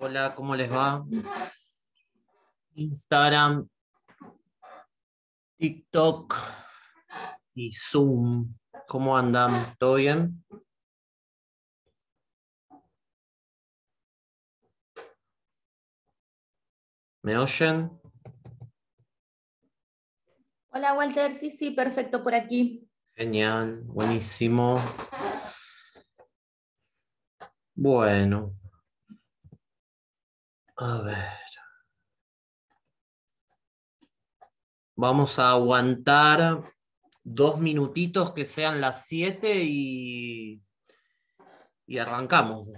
Hola, ¿cómo les va? Instagram, TikTok y Zoom. ¿Cómo andan? ¿Todo bien? ¿Me oyen? Hola Walter, sí, sí, perfecto por aquí. Genial, buenísimo. Bueno, a ver. Vamos a aguantar dos minutitos que sean las siete, y, arrancamos.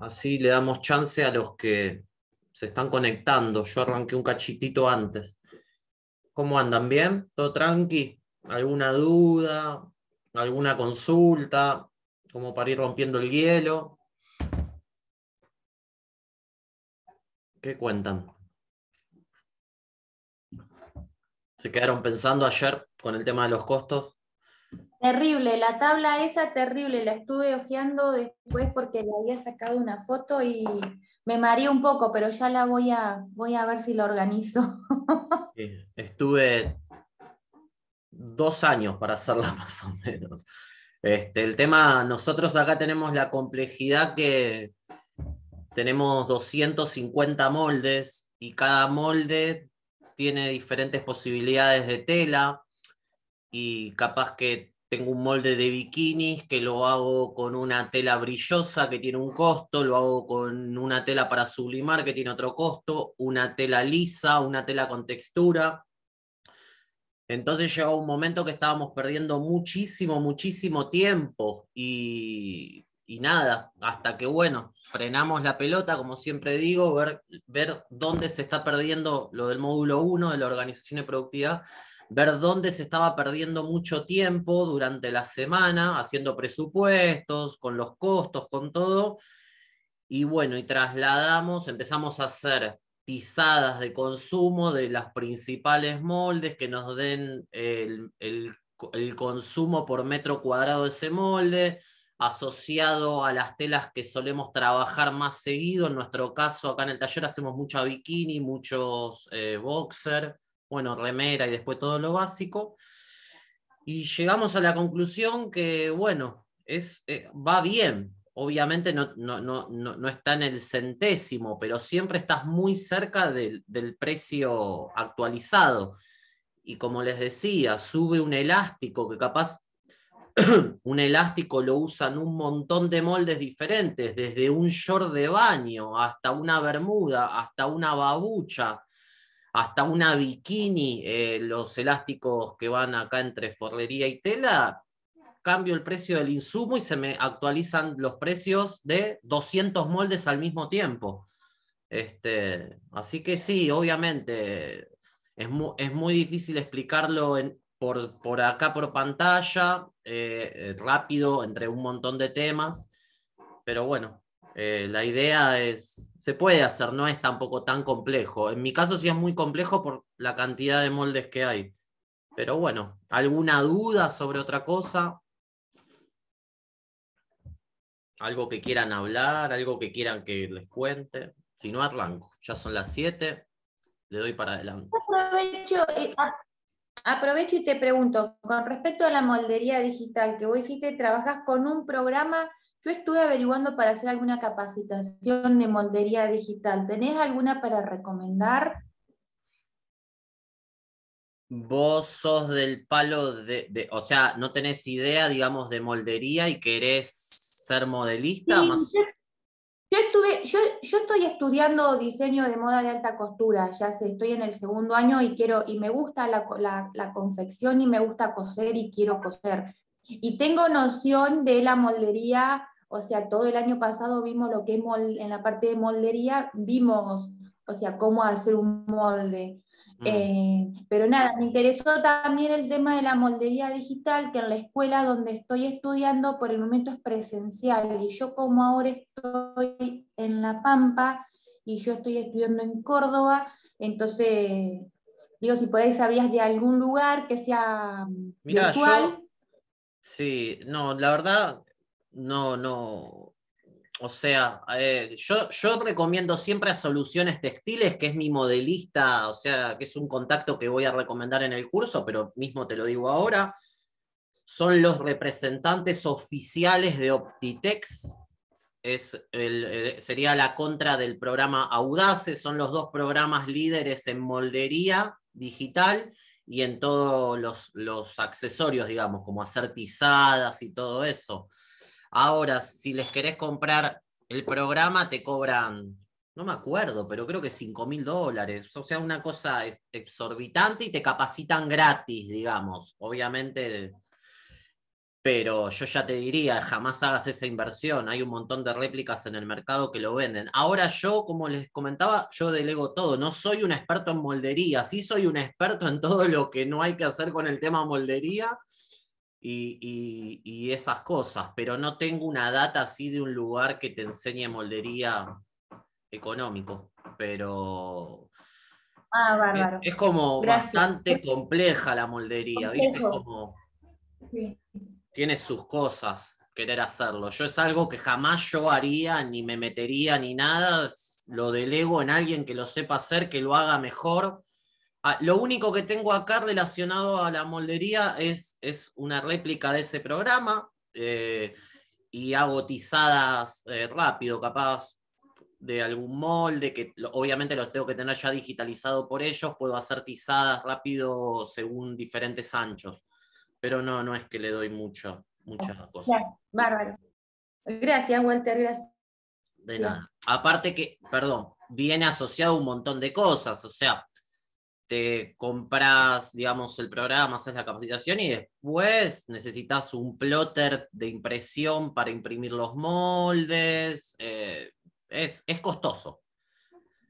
Así le damos chance a los que se están conectando. Yo arranqué un cachitito antes. ¿Cómo andan? ¿Bien? ¿Todo tranqui? ¿Alguna duda? ¿Alguna consulta? Como para ir rompiendo el hielo. cuentan? ¿Se quedaron pensando ayer con el tema de los costos? Terrible, la tabla esa terrible, la estuve hojeando después porque le había sacado una foto y me mareé un poco, pero ya la voy a, voy a ver si la organizo. estuve dos años para hacerla más o menos. Este, el tema, nosotros acá tenemos la complejidad que tenemos 250 moldes y cada molde tiene diferentes posibilidades de tela y capaz que tengo un molde de bikinis que lo hago con una tela brillosa que tiene un costo, lo hago con una tela para sublimar que tiene otro costo, una tela lisa, una tela con textura. Entonces llegó un momento que estábamos perdiendo muchísimo, muchísimo tiempo y y nada, hasta que bueno, frenamos la pelota, como siempre digo, ver, ver dónde se está perdiendo lo del módulo 1 de la organización y productividad, ver dónde se estaba perdiendo mucho tiempo durante la semana, haciendo presupuestos, con los costos, con todo. Y bueno, y trasladamos, empezamos a hacer tizadas de consumo de las principales moldes que nos den el consumo por metro cuadrado de ese molde asociado a las telas que solemos trabajar más seguido. En nuestro caso, acá en el taller hacemos mucha bikini, muchos eh, boxer, bueno, remera y después todo lo básico. Y llegamos a la conclusión que, bueno, es, eh, va bien. Obviamente no, no, está en el centésimo, pero siempre estás muy cerca del precio actualizado. Y como les decía, sube un elástico que capaz un elástico lo usan un montón de moldes diferentes, desde un short de baño hasta una bermuda, hasta una babucha, hasta una bikini, eh, los elásticos que van acá entre forrería y tela, cambio el precio del insumo y se me actualizan los precios de 200 moldes al mismo tiempo. Este, así que sí, obviamente es es muy difícil explicarlo en, por, acá por pantalla, eh, eh, rápido, entre un montón de temas, pero bueno, eh, la idea es, se puede hacer, no es tampoco tan complejo. En mi caso sí es muy complejo por la cantidad de moldes que hay. Pero bueno, ¿alguna duda sobre otra cosa? Algo que quieran hablar, algo que quieran que les cuente. Si no, arranco. Ya son las 7. Le doy para adelante. Aprovecho, ah, Aprovecho y te pregunto, con respecto a la moldería digital que vos dijiste, trabajás con un programa, yo estuve averiguando para hacer alguna capacitación de moldería digital. ¿Tenés alguna para recomendar? Vos sos del palo de, o sea, no tenés idea, digamos, de moldería y querés ser modelista. más... Yo, estuve, yo, estoy estudiando diseño de moda de alta costura, ya sé, estoy en el segundo año y quiero, y me gusta la, confección y me gusta coser y quiero coser. Y tengo noción de la moldería, o sea, todo el año pasado vimos lo que es en la parte de moldería, vimos, o sea, cómo hacer un molde. Mm. Eh, pero nada, me interesó también el tema de la moldería digital, que en la escuela donde estoy estudiando por el momento es presencial y yo como ahora estoy en La Pampa y yo estoy estudiando en Córdoba, entonces digo, si podéis sabías de algún lugar que sea mm, virtual. sí, no, la verdad, no, no, o sea, yo, recomiendo siempre a Soluciones Textiles, que es mi modelista, o sea, que es un contacto que voy a recomendar en el curso, pero mismo te lo digo ahora. Son los representantes oficiales de Optitex. sería la contra del programa Audace, son los dos programas líderes en moldería digital y en todos los, los accesorios, digamos, como hacer y todo eso. Ahora, si les querés comprar el programa, te cobran, no me acuerdo, pero creo que 5 mil dólares. O sea, una cosa exorbitante y te capacitan gratis, digamos. Obviamente, pero yo ya te diría, jamás hagas esa inversión. Hay un montón de réplicas en el mercado que lo venden. Ahora yo, como les comentaba, yo delego todo. No soy un experto en moldería, sí soy un experto en todo lo que no hay que hacer con el tema moldería y, esas cosas, pero no tengo una data así de un lugar que te enseñe moldería económico, pero... Ah, es, como bastante compleja la moldería, ¿viste? Tiene sus cosas querer hacerlo. Yo es algo que jamás yo haría, ni me metería, ni nada. Lo delego en alguien que lo sepa hacer, que lo haga mejor Ah, lo único que tengo acá relacionado a la moldería es, es una réplica de ese programa eh, y hago tizadas eh, rápido, capaz de algún molde, que obviamente los tengo que tener ya digitalizado por ellos, puedo hacer tizadas rápido según diferentes anchos, pero no, no es que le doy mucho, muchas ah, cosas. bárbaro. Gracias, Walter, gracias. De nada. Aparte que, perdón, viene asociado un montón de cosas, o sea, te compras, digamos, el programa, haces la capacitación y después necesitas un plotter de impresión para imprimir los moldes. Eh, es, es costoso.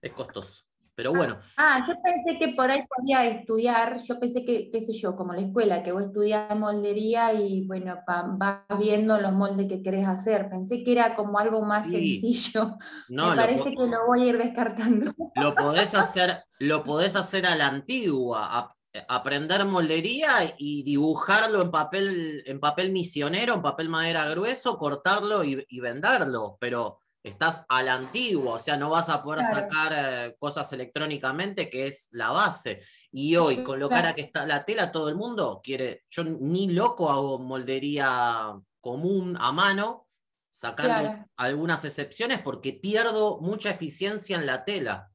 Es costoso. Pero ah, bueno. Ah, yo pensé que por ahí podía estudiar, yo pensé que, qué sé yo, como la escuela, que vos estudiar moldería y bueno, vas viendo los moldes que querés hacer. Pensé que era como algo más sencillo. No, Me parece que lo voy a ir descartando. Lo podés hacer, lo podés hacer a la antigua, aprender moldería y dibujarlo en papel, en papel misionero, en papel madera grueso, cortarlo y, y venderlo, pero estás a la antigua, o sea, no vas a poder sacar eh, cosas electrónicamente, que es la base. Y hoy, con lo cara que está la tela, todo el mundo quiere, yo ni loco hago moldería común a mano, sacando algunas excepciones, porque pierdo mucha eficiencia en la tela.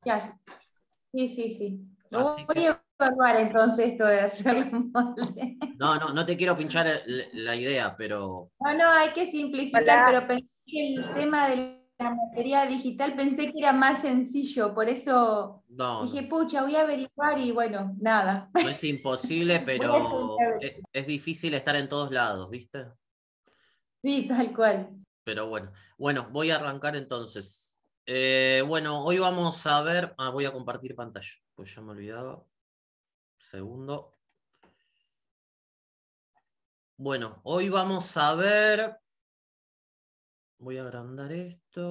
Claro. Sí, sí, sí. voy a informar entonces esto de hacer molde. No, no, no te quiero pinchar la idea, pero. No, no, hay que simplificar, pero pero el tema de la materia digital pensé que era más sencillo, por eso dije, pucha, voy a averiguar y bueno, nada. No es imposible, pero es, difícil estar en todos lados, ¿viste? Sí, tal cual. Pero bueno, bueno, voy a arrancar entonces. Eh, bueno, hoy vamos a ver, ah, voy a compartir pantalla, pues ya me olvidaba. Segundo. Bueno, hoy vamos a ver Voy a agrandar esto.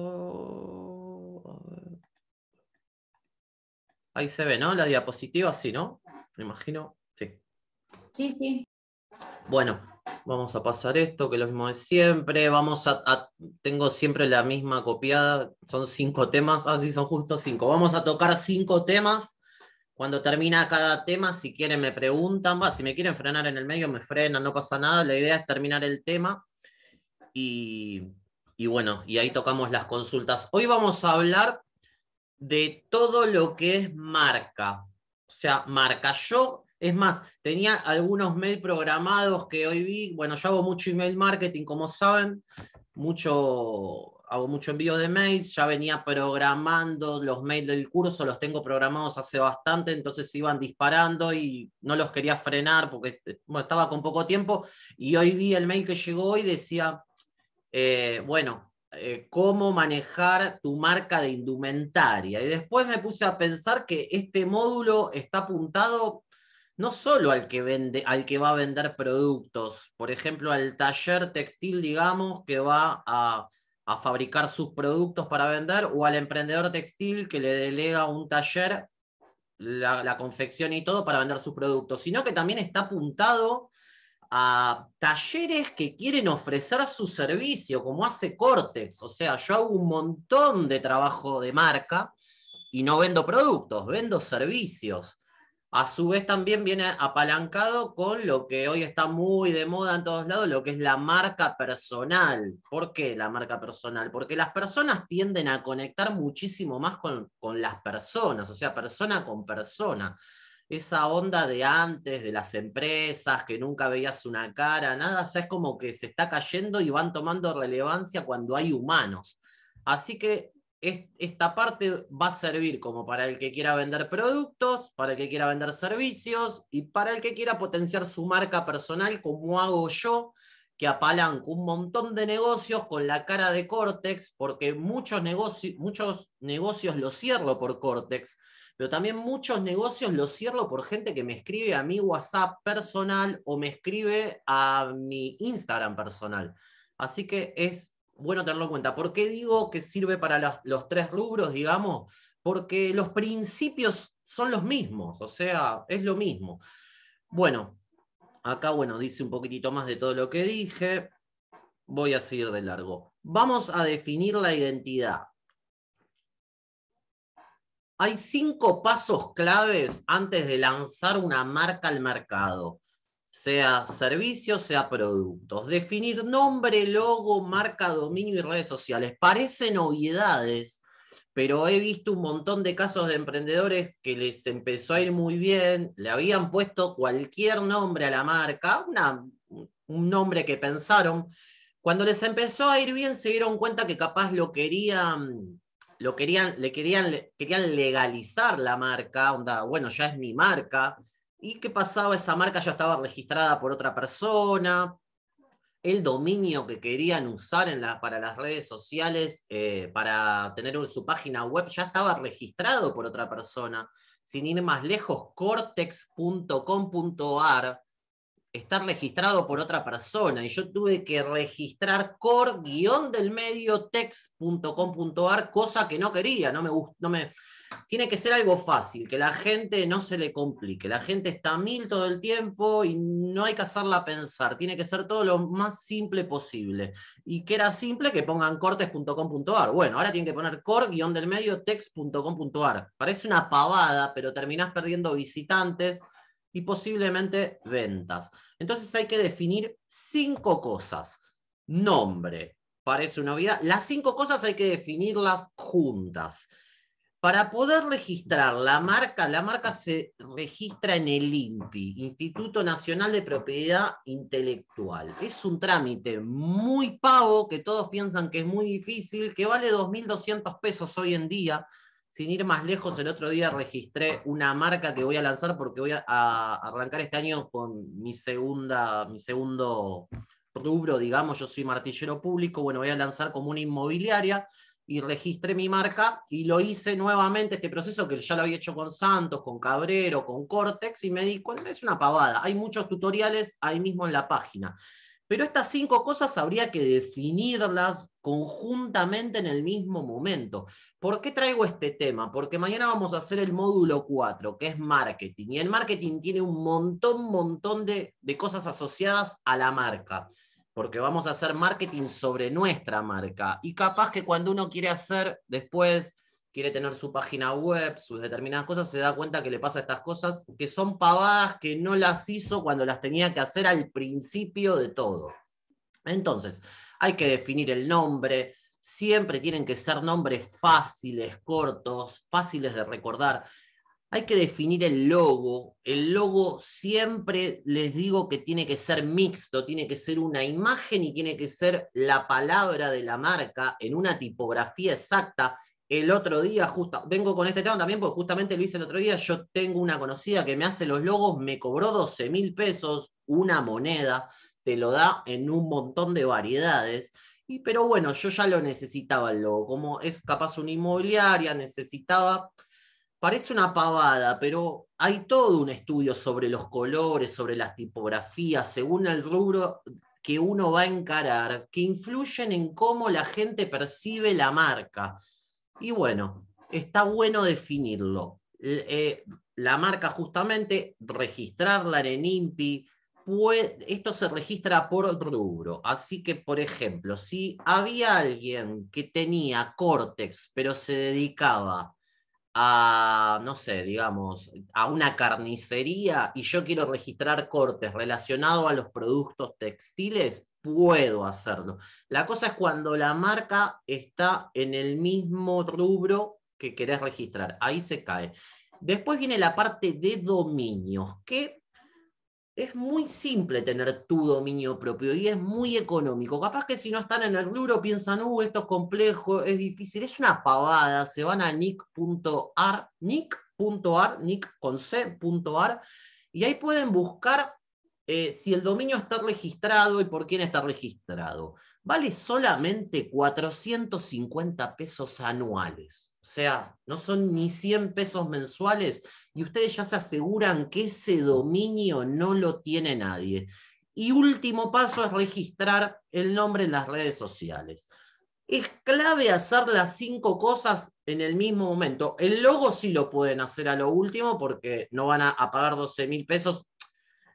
Ahí se ve, ¿no? La diapositiva, sí, ¿no? Me imagino. Sí. Sí, sí. Bueno, vamos a pasar esto, que lo mismo de siempre. Vamos a, Tengo siempre la misma copiada. Son cinco temas. Ah, sí, son justo cinco. Vamos a tocar cinco temas. Cuando termina cada tema, si quieren me preguntan, va, si me quieren frenar en el medio, me frenan, no pasa nada. La idea es terminar el tema y, y bueno, y ahí tocamos las consultas. Hoy vamos a hablar de todo lo que es marca. O sea, marca. Yo, es más, tenía algunos mail programados que hoy vi. Bueno, yo hago mucho email marketing, como saben, mucho, hago mucho envío de mails. Ya venía programando los mails del curso, los tengo programados hace bastante, entonces iban disparando y no los quería frenar porque eh, estaba con poco tiempo. Y hoy vi el mail que llegó y decía eh, bueno, eh, cómo manejar tu marca de indumentaria. Y después me puse a pensar que este módulo está apuntado no solo al que, vende, al que va a vender productos, por ejemplo, al taller textil, digamos, que va a, fabricar sus productos para vender, o al emprendedor textil que le delega un taller la, la, confección y todo para vender sus productos, sino que también está apuntado a talleres que quieren ofrecer su servicio, como hace Cortex. O sea, yo hago un montón de trabajo de marca y no vendo productos, vendo servicios. A su vez también viene apalancado con lo que hoy está muy de moda en todos lados, lo que es la marca personal. ¿Por qué la marca personal? Porque las personas tienden a conectar muchísimo más con, con las personas, o sea, persona con persona esa onda de antes, de las empresas, que nunca veías una cara, nada, o es como que se está cayendo y van tomando relevancia cuando hay humanos. Así que esta parte va a servir como para el que quiera vender productos, para el que quiera vender servicios y para el que quiera potenciar su marca personal, como hago yo, que apalanco un montón de negocios con la cara de Cortex, porque muchos, muchos negocios los cierro por Cortex pero también muchos negocios los cierro por gente que me escribe a mi WhatsApp personal o me escribe a mi Instagram personal. Así que es bueno tenerlo en cuenta. ¿Por qué digo que sirve para los, los tres rubros, digamos? Porque los principios son los mismos, o sea, es lo mismo. Bueno, acá, bueno, dice un poquitito más de todo lo que dije. Voy a seguir de largo. Vamos a definir la identidad. Hay cinco pasos claves antes de lanzar una marca al mercado, sea servicios, sea productos. Definir nombre, logo, marca, dominio y redes sociales. Parecen novedades, pero he visto un montón de casos de emprendedores que les empezó a ir muy bien, le habían puesto cualquier nombre a la marca, un nombre que pensaron. Cuando les empezó a ir bien, se dieron cuenta que capaz lo querían lo querían, le querían, legalizar la marca, onda, bueno, ya es mi marca. ¿Y qué pasaba? Esa marca ya estaba registrada por otra persona. El dominio que querían usar en la, para las redes sociales, eh, para tener su página web, ya estaba registrado por otra persona. Sin ir más lejos, cortex.com.ar, estar registrado por otra persona y yo tuve que registrar core delmediotexcomar cosa que no quería, no me no me tiene que ser algo fácil, que la gente no se le complique, la gente está mil todo el tiempo y no hay que hacerla pensar, tiene que ser todo lo más simple posible. Y que era simple que pongan cortes.com.ar. Bueno, ahora tienen que poner core delmediotexcomar Parece una pavada, pero terminás perdiendo visitantes y posiblemente ventas. Entonces hay que definir cinco cosas. Nombre, parece una vida Las cinco cosas hay que definirlas juntas. Para poder registrar la marca, la marca se registra en el INPI, Instituto Nacional de Propiedad Intelectual. Es un trámite muy pavo que todos piensan que es muy difícil, que vale 2.200 pesos hoy en día. Sin ir más lejos, el otro día registré una marca que voy a lanzar porque voy a, arrancar este año con mi, segunda, mi segundo rubro, digamos, yo soy martillero público, bueno, voy a lanzar como una inmobiliaria y registré mi marca y lo hice nuevamente, este proceso que ya lo había hecho con Santos, con Cabrero, con Cortex y me di cuenta, es una pavada, hay muchos tutoriales ahí mismo en la página. Pero estas cinco cosas habría que definirlas conjuntamente en el mismo momento. ¿Por qué traigo este tema? Porque mañana vamos a hacer el módulo 4, que es marketing. Y el marketing tiene un montón, montón de, de cosas asociadas a la marca. Porque vamos a hacer marketing sobre nuestra marca. Y capaz que cuando uno quiere hacer después quiere tener su página web, sus determinadas cosas, se da cuenta que le pasa estas cosas, que son pavadas que no las hizo cuando las tenía que hacer al principio de todo. Entonces, hay que definir el nombre, siempre tienen que ser nombres fáciles, cortos, fáciles de recordar. Hay que definir el logo. El logo siempre les digo que tiene que ser mixto, tiene que ser una imagen y tiene que ser la palabra de la marca en una tipografía exacta el otro día, justo, vengo con este tema también porque justamente lo hice el otro día. Yo tengo una conocida que me hace los logos, me cobró 12 mil pesos, una moneda, te lo da en un montón de variedades. Y, pero bueno, yo ya lo necesitaba el logo, como es capaz una inmobiliaria, necesitaba. Parece una pavada, pero hay todo un estudio sobre los colores, sobre las tipografías, según el rubro que uno va a encarar, que influyen en cómo la gente percibe la marca. Y bueno, está bueno definirlo. Eh, la marca justamente, registrarla en INPI, esto se registra por rubro. Así que, por ejemplo, si había alguien que tenía Cortex, pero se dedicaba a, no sé, digamos, a una carnicería y yo quiero registrar cortes relacionado a los productos textiles, puedo hacerlo. La cosa es cuando la marca está en el mismo rubro que querés registrar. Ahí se cae. Después viene la parte de dominios, que es muy simple tener tu dominio propio y es muy económico. Capaz que si no están en el rubro piensan, uh, esto es complejo, es difícil, es una pavada. Se van a nick.ar, nick.ar, nick con c.ar, y ahí pueden buscar eh, si el dominio está registrado y por quién está registrado. Vale solamente 450 pesos anuales. O sea, no son ni 100 pesos mensuales y ustedes ya se aseguran que ese dominio no lo tiene nadie. Y último paso es registrar el nombre en las redes sociales. Es clave hacer las cinco cosas en el mismo momento. El logo sí lo pueden hacer a lo último porque no van a, pagar 12 mil pesos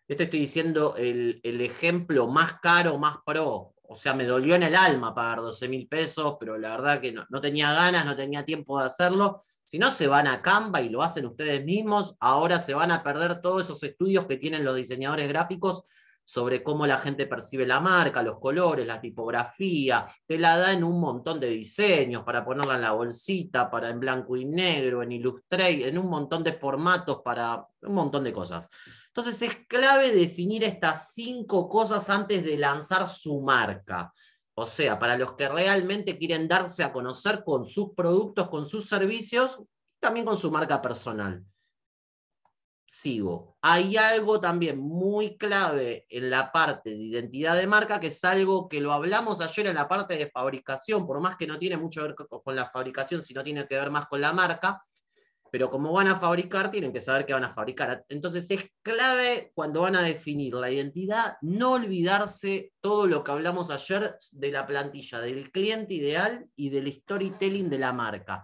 esto estoy diciendo el, ejemplo más caro, más pro. O sea, me dolió en el alma pagar 12 mil pesos, pero la verdad que no, tenía ganas, no tenía tiempo de hacerlo. Si no, se van a Canva y lo hacen ustedes mismos. Ahora se van a perder todos esos estudios que tienen los diseñadores gráficos sobre cómo la gente percibe la marca, los colores, la tipografía, te la dan un montón de diseños para ponerla en la bolsita, para en blanco y negro, en Illustrate, en un montón de formatos, para un montón de cosas. Entonces es clave definir estas cinco cosas antes de lanzar su marca. O sea, para los que realmente quieren darse a conocer con sus productos, con sus servicios, y también con su marca personal. Sigo. Hay algo también muy clave en la parte de identidad de marca, que es algo que lo hablamos ayer en la parte de fabricación, por más que no tiene mucho que ver con la fabricación, sino tiene que ver más con la marca, pero como van a fabricar, tienen que saber qué van a fabricar. Entonces es clave cuando van a definir la identidad, no olvidarse todo lo que hablamos ayer de la plantilla, del cliente ideal y del storytelling de la marca.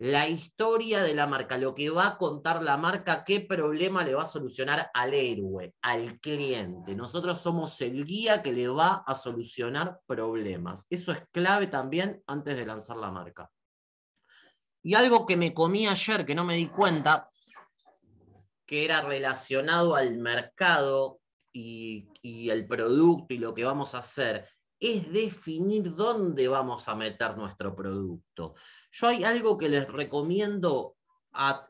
La historia de la marca, lo que va a contar la marca, qué problema le va a solucionar al héroe, al cliente. Nosotros somos el guía que le va a solucionar problemas. Eso es clave también antes de lanzar la marca. Y algo que me comí ayer que no me di cuenta, que era relacionado al mercado y, el producto y lo que vamos a hacer, es definir dónde vamos a meter nuestro producto. Yo hay algo que les recomiendo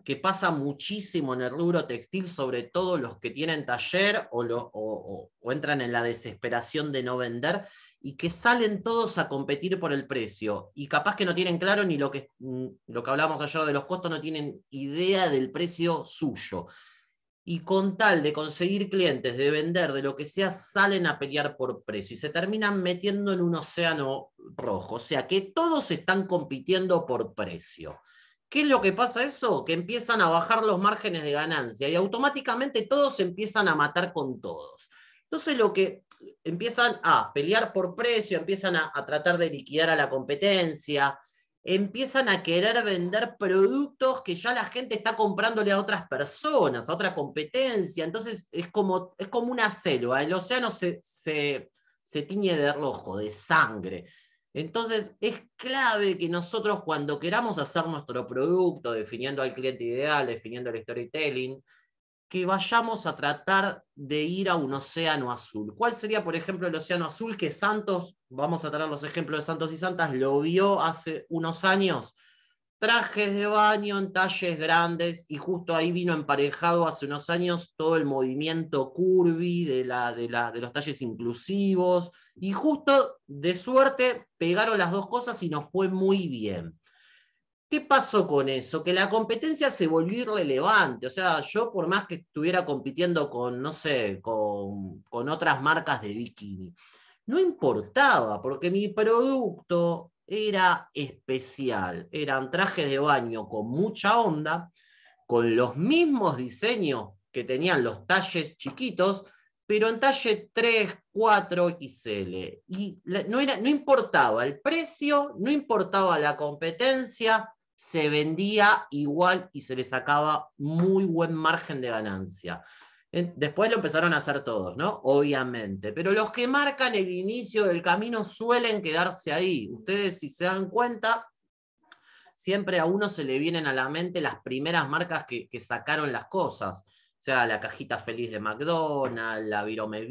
que pasa muchísimo en el rubro textil, sobre todo los que tienen taller o, entran en la desesperación de no vender y que salen todos a competir por el precio y capaz que no tienen claro ni lo que, mm, lo que hablábamos ayer de los costos, no tienen idea del precio suyo. Y con tal de conseguir clientes, de vender, de lo que sea, salen a pelear por precio y se terminan metiendo en un océano rojo. O sea que todos están compitiendo por precio. ¿Qué es lo que pasa eso? Que empiezan a bajar los márgenes de ganancia y automáticamente todos empiezan a matar con todos. Entonces lo que empiezan a pelear por precio, empiezan a, tratar de liquidar a la competencia, empiezan a querer vender productos que ya la gente está comprándole a otras personas, a otra competencia. Entonces es como, es como una selva, el océano se tiñe de rojo, de sangre. Entonces, es clave que nosotros cuando queramos hacer nuestro producto, definiendo al cliente ideal, definiendo el storytelling, que vayamos a tratar de ir a un océano azul. ¿Cuál sería, por ejemplo, el océano azul que Santos, vamos a traer los ejemplos de Santos y Santas, lo vio hace unos años? Trajes de baño en talles grandes y justo ahí vino emparejado hace unos años todo el movimiento curvy de, de los talles inclusivos, y justo de suerte pegaron las dos cosas y nos fue muy bien. ¿Qué pasó con eso? Que la competencia se volvió irrelevante. O sea, yo por más que estuviera compitiendo con, no sé, con, otras marcas de bikini, no importaba, porque mi producto era especial. Eran trajes de baño con mucha onda, con los mismos diseños que tenían los talles chiquitos, pero en talle 3, 4 XL. Y no, era, no importaba el precio, no importaba la competencia, se vendía igual y se le sacaba muy buen margen de ganancia. Después lo empezaron a hacer todos, ¿no? Obviamente. Pero los que marcan el inicio del camino suelen quedarse ahí. Ustedes, si se dan cuenta, siempre a uno se le vienen a la mente las primeras marcas que sacaron las cosas. O sea la cajita feliz de McDonald's, la Virome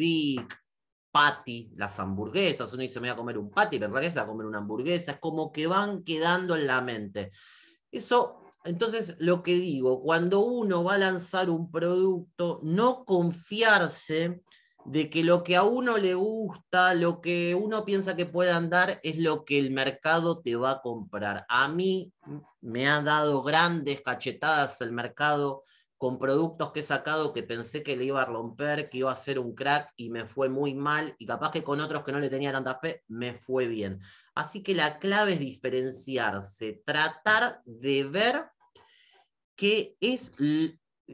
patty, las hamburguesas. Uno dice, me voy a comer un patty, pero en realidad se va a comer una hamburguesa. Es como que van quedando en la mente. Eso, entonces, lo que digo, cuando uno va a lanzar un producto, no confiarse de que lo que a uno le gusta, lo que uno piensa que puede andar, es lo que el mercado te va a comprar. A mí me ha dado grandes cachetadas el mercado con productos que he sacado que pensé que le iba a romper, que iba a ser un crack y me fue muy mal, y capaz que con otros que no le tenía tanta fe, me fue bien. Así que la clave es diferenciarse, tratar de ver qué es...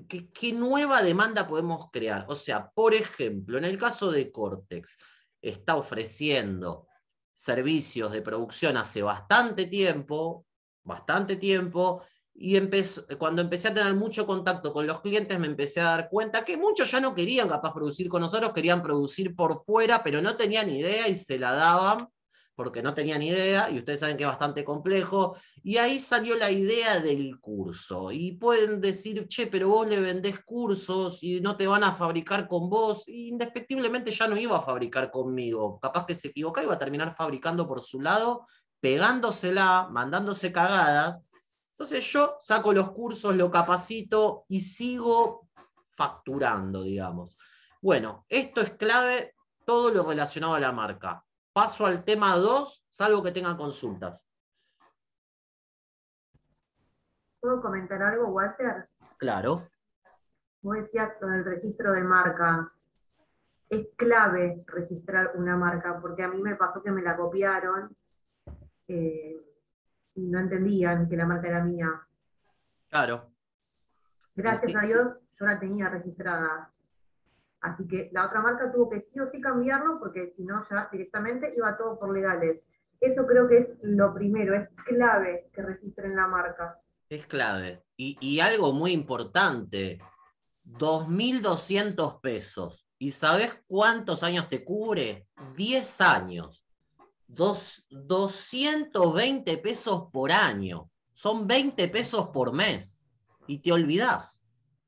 Qué, nueva demanda podemos crear. O sea, por ejemplo, en el caso de Cortex, está ofreciendo servicios de producción hace bastante tiempo, bastante tiempo, y cuando empecé a tener mucho contacto con los clientes, me empecé a dar cuenta que muchos ya no querían capaz producir con nosotros, querían producir por fuera, pero no tenían idea y se la daban porque no tenían idea, y ustedes saben que es bastante complejo, y ahí salió la idea del curso. Y pueden decir, che, pero vos le vendés cursos y no te van a fabricar con vos, y indefectiblemente ya no iba a fabricar conmigo, capaz que se equivoca, iba a terminar fabricando por su lado, pegándosela, mandándose cagadas, entonces yo saco los cursos, lo capacito y sigo facturando, digamos. Bueno, esto es clave, todo lo relacionado a la marca. Paso al tema 2, salvo que tengan consultas. ¿Puedo comentar algo, Walter? Claro. Vos decías con el registro de marca. Es clave registrar una marca, porque a mí me pasó que me la copiaron. Eh, y no entendían que la marca era mía. Claro. Gracias a Dios yo la tenía registrada. Así que la otra marca tuvo que sí o sí cambiarlo porque si no ya directamente iba todo por legales. Eso creo que es lo primero, es clave que registren la marca. Es clave. Y, y algo muy importante, 2.200 pesos. ¿Y sabes cuántos años te cubre? 10 años dos, 220 pesos por año. Son 20 pesos por mes. Y te olvidas.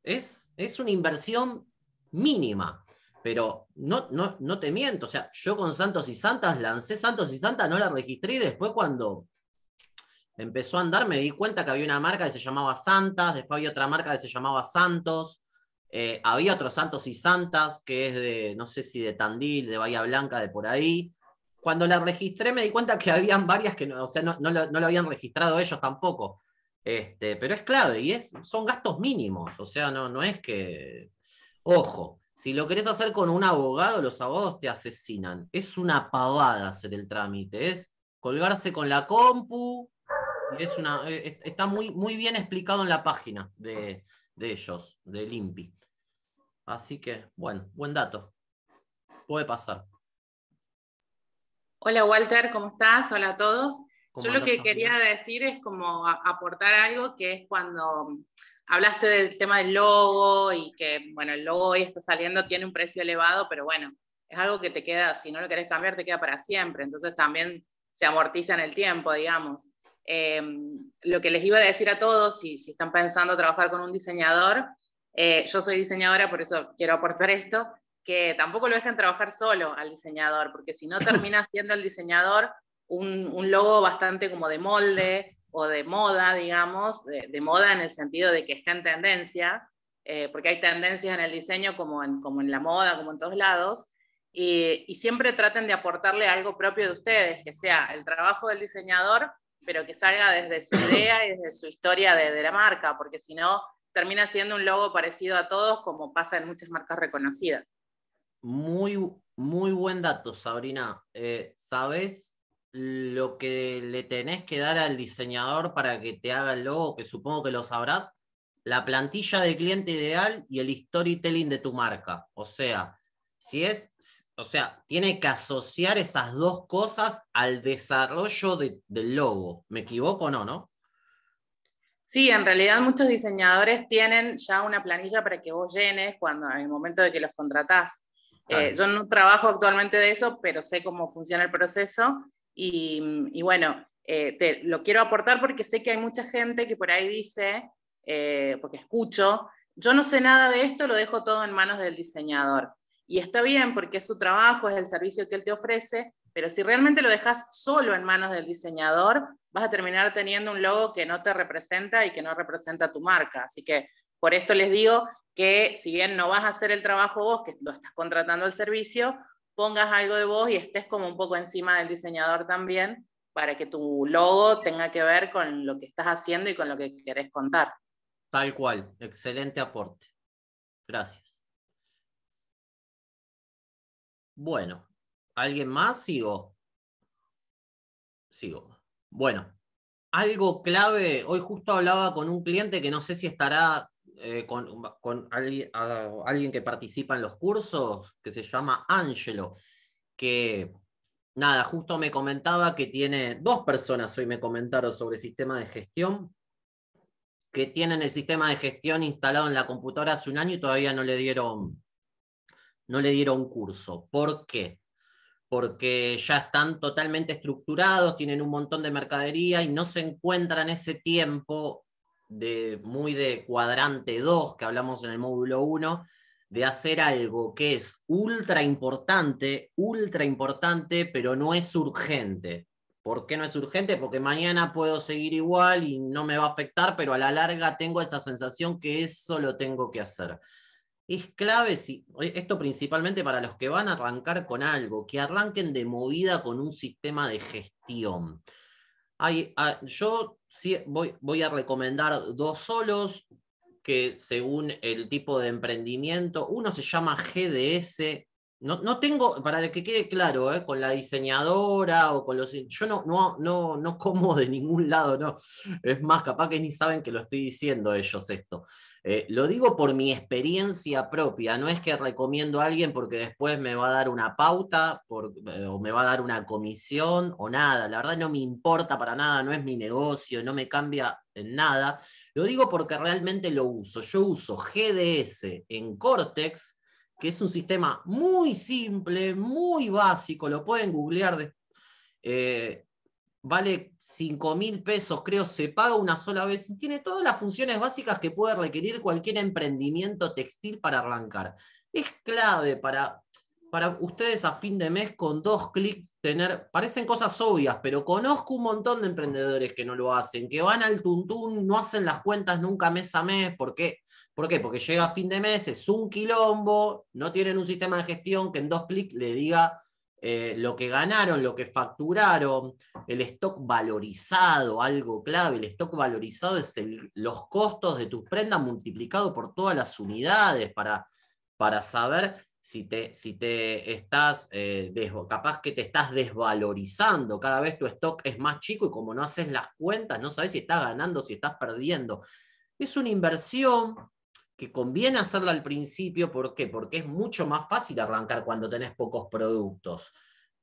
Es, es una inversión mínima. Pero no, no, no te miento. O sea, yo con Santos y Santas lancé Santos y Santas, no la registré después cuando empezó a andar me di cuenta que había una marca que se llamaba Santas, después había otra marca que se llamaba Santos. Eh, había otros santos y santas, que es de, no sé si de Tandil, de Bahía Blanca, de por ahí. Cuando la registré me di cuenta que habían varias que no, o lo, habían registrado ellos tampoco. Este, pero es clave y es, son gastos mínimos, o sea, no, no es que... Ojo, si lo querés hacer con un abogado, los abogados te asesinan. Es una pavada hacer el trámite, es colgarse con la compu, es una, e, e, está muy, muy bien explicado en la página de, de ellos, del INPI. Así que, bueno, buen dato. Puede pasar. Hola Walter, ¿cómo estás? Hola a todos. Yo lo que quería decir es como aportar algo que es cuando um, hablaste del tema del logo y que, bueno, el logo hoy está saliendo, tiene un precio elevado, pero bueno, es algo que te queda, si no lo querés cambiar, te queda para siempre. Entonces también se amortiza en el tiempo, digamos. Em, lo que les iba a decir a todos, si, si están pensando trabajar con un diseñador, eh, yo soy diseñadora, por eso quiero aportar esto que tampoco lo dejen trabajar solo al diseñador, porque si no termina siendo el diseñador un, un logo bastante como de molde o de moda, digamos, de, moda en el sentido de que está en tendencia, eh, porque hay tendencias en el diseño como en, como en la moda, como en todos lados, y, siempre traten de aportarle algo propio de ustedes, que sea el trabajo del diseñador, pero que salga desde su idea y desde su historia de la marca, porque si no, termina siendo un logo parecido a todos, como pasa en muchas marcas reconocidas muy, muy buen dato, Sabrina. Eh, ¿Sabes lo que le tenés que dar al diseñador para que te haga el logo? Que supongo que lo sabrás. La plantilla de cliente ideal y el storytelling de tu marca. O sea, si es, o sea, tiene que asociar esas dos cosas al desarrollo del logo. ¿Me equivoco o no, no? Sí, en realidad muchos diseñadores tienen ya una planilla para que vos llenes cuando en el momento de que los contratás. Eh, yo no trabajo actualmente de eso, pero sé cómo funciona el proceso y, mm, bueno, eh, te, lo quiero aportar porque sé que hay mucha gente que por ahí dice, eh, porque escucho, yo no sé nada de esto, lo dejo todo en manos del diseñador. Y está bien porque es su trabajo, es el servicio que él te ofrece, pero si realmente lo dejas solo en manos del diseñador, vas a terminar teniendo un logo que no te representa y que no representa tu marca. Así que por esto les digo, que si bien no vas a hacer el trabajo vos, que lo estás contratando al servicio, pongas algo de vos y estés como un poco encima del diseñador también para que tu logo tenga que ver con lo que estás haciendo y con lo que querés contar. Tal cual, excelente aporte. Gracias. Bueno, ¿alguien más? Sigo. Sigo. Bueno, algo clave, hoy justo hablaba con un cliente que no sé si estará eh, con, alguien, que participa en los cursos, que se llama Angelo, que nada, justo me comentaba que tiene dos personas hoy me comentaron sobre sistema de gestión, que tienen el sistema de gestión instalado en la computadora hace un año y todavía no le dieron, no le dieron curso. ¿Por qué? Porque ya están totalmente estructurados, tienen un montón de mercadería y no se encuentran ese tiempo de, muy de cuadrante 2 que hablamos en el módulo 1, de hacer algo que es ultra importante, ultra importante, pero no es urgente. ¿Por qué no es urgente? Porque mañana puedo seguir igual y no me va a afectar, pero a la larga tengo esa sensación que eso lo tengo que hacer. Es clave, si, esto principalmente para los que van a arrancar con algo, que arranquen de movida con un sistema de gestión. hay ah, yo voy, voy a recomendar dos solos que según el tipo de emprendimiento, uno se llama GDS no, tengo, para que quede claro, ¿eh? con la diseñadora o con los... Yo no, no, no, como de ningún lado, no. Es más, capaz que ni saben que lo estoy diciendo ellos esto. Eh, lo digo por mi experiencia propia, no es que recomiendo a alguien porque después me va a dar una pauta eh, o me va a dar una comisión o nada. La verdad no me importa para nada, no es mi negocio, no me cambia en nada. Lo digo porque realmente lo uso. Yo uso GDS en Cortex que es un sistema muy simple, muy básico, lo pueden googlear. Eh, vale 5 mil pesos, creo, se paga una sola vez y tiene todas las funciones básicas que puede requerir cualquier emprendimiento textil para arrancar. Es clave para, para ustedes a fin de mes con dos clics tener, parecen cosas obvias, pero conozco un montón de emprendedores que no lo hacen, que van al tuntún, no hacen las cuentas nunca mes a mes porque ¿Por qué? Porque llega fin de mes, es un quilombo, no tienen un sistema de gestión que en dos clics le diga eh, lo que ganaron, lo que facturaron, el stock valorizado, algo clave, el stock valorizado es los costos de tus prendas multiplicado por todas las unidades para, para saber si te, si te estás, eh, capaz que te estás desvalorizando, cada vez tu stock es más chico y como no haces las cuentas, no sabes si estás ganando, si estás perdiendo. Es una inversión que conviene hacerla al principio, ¿por qué? Porque es mucho más fácil arrancar cuando tenés pocos productos.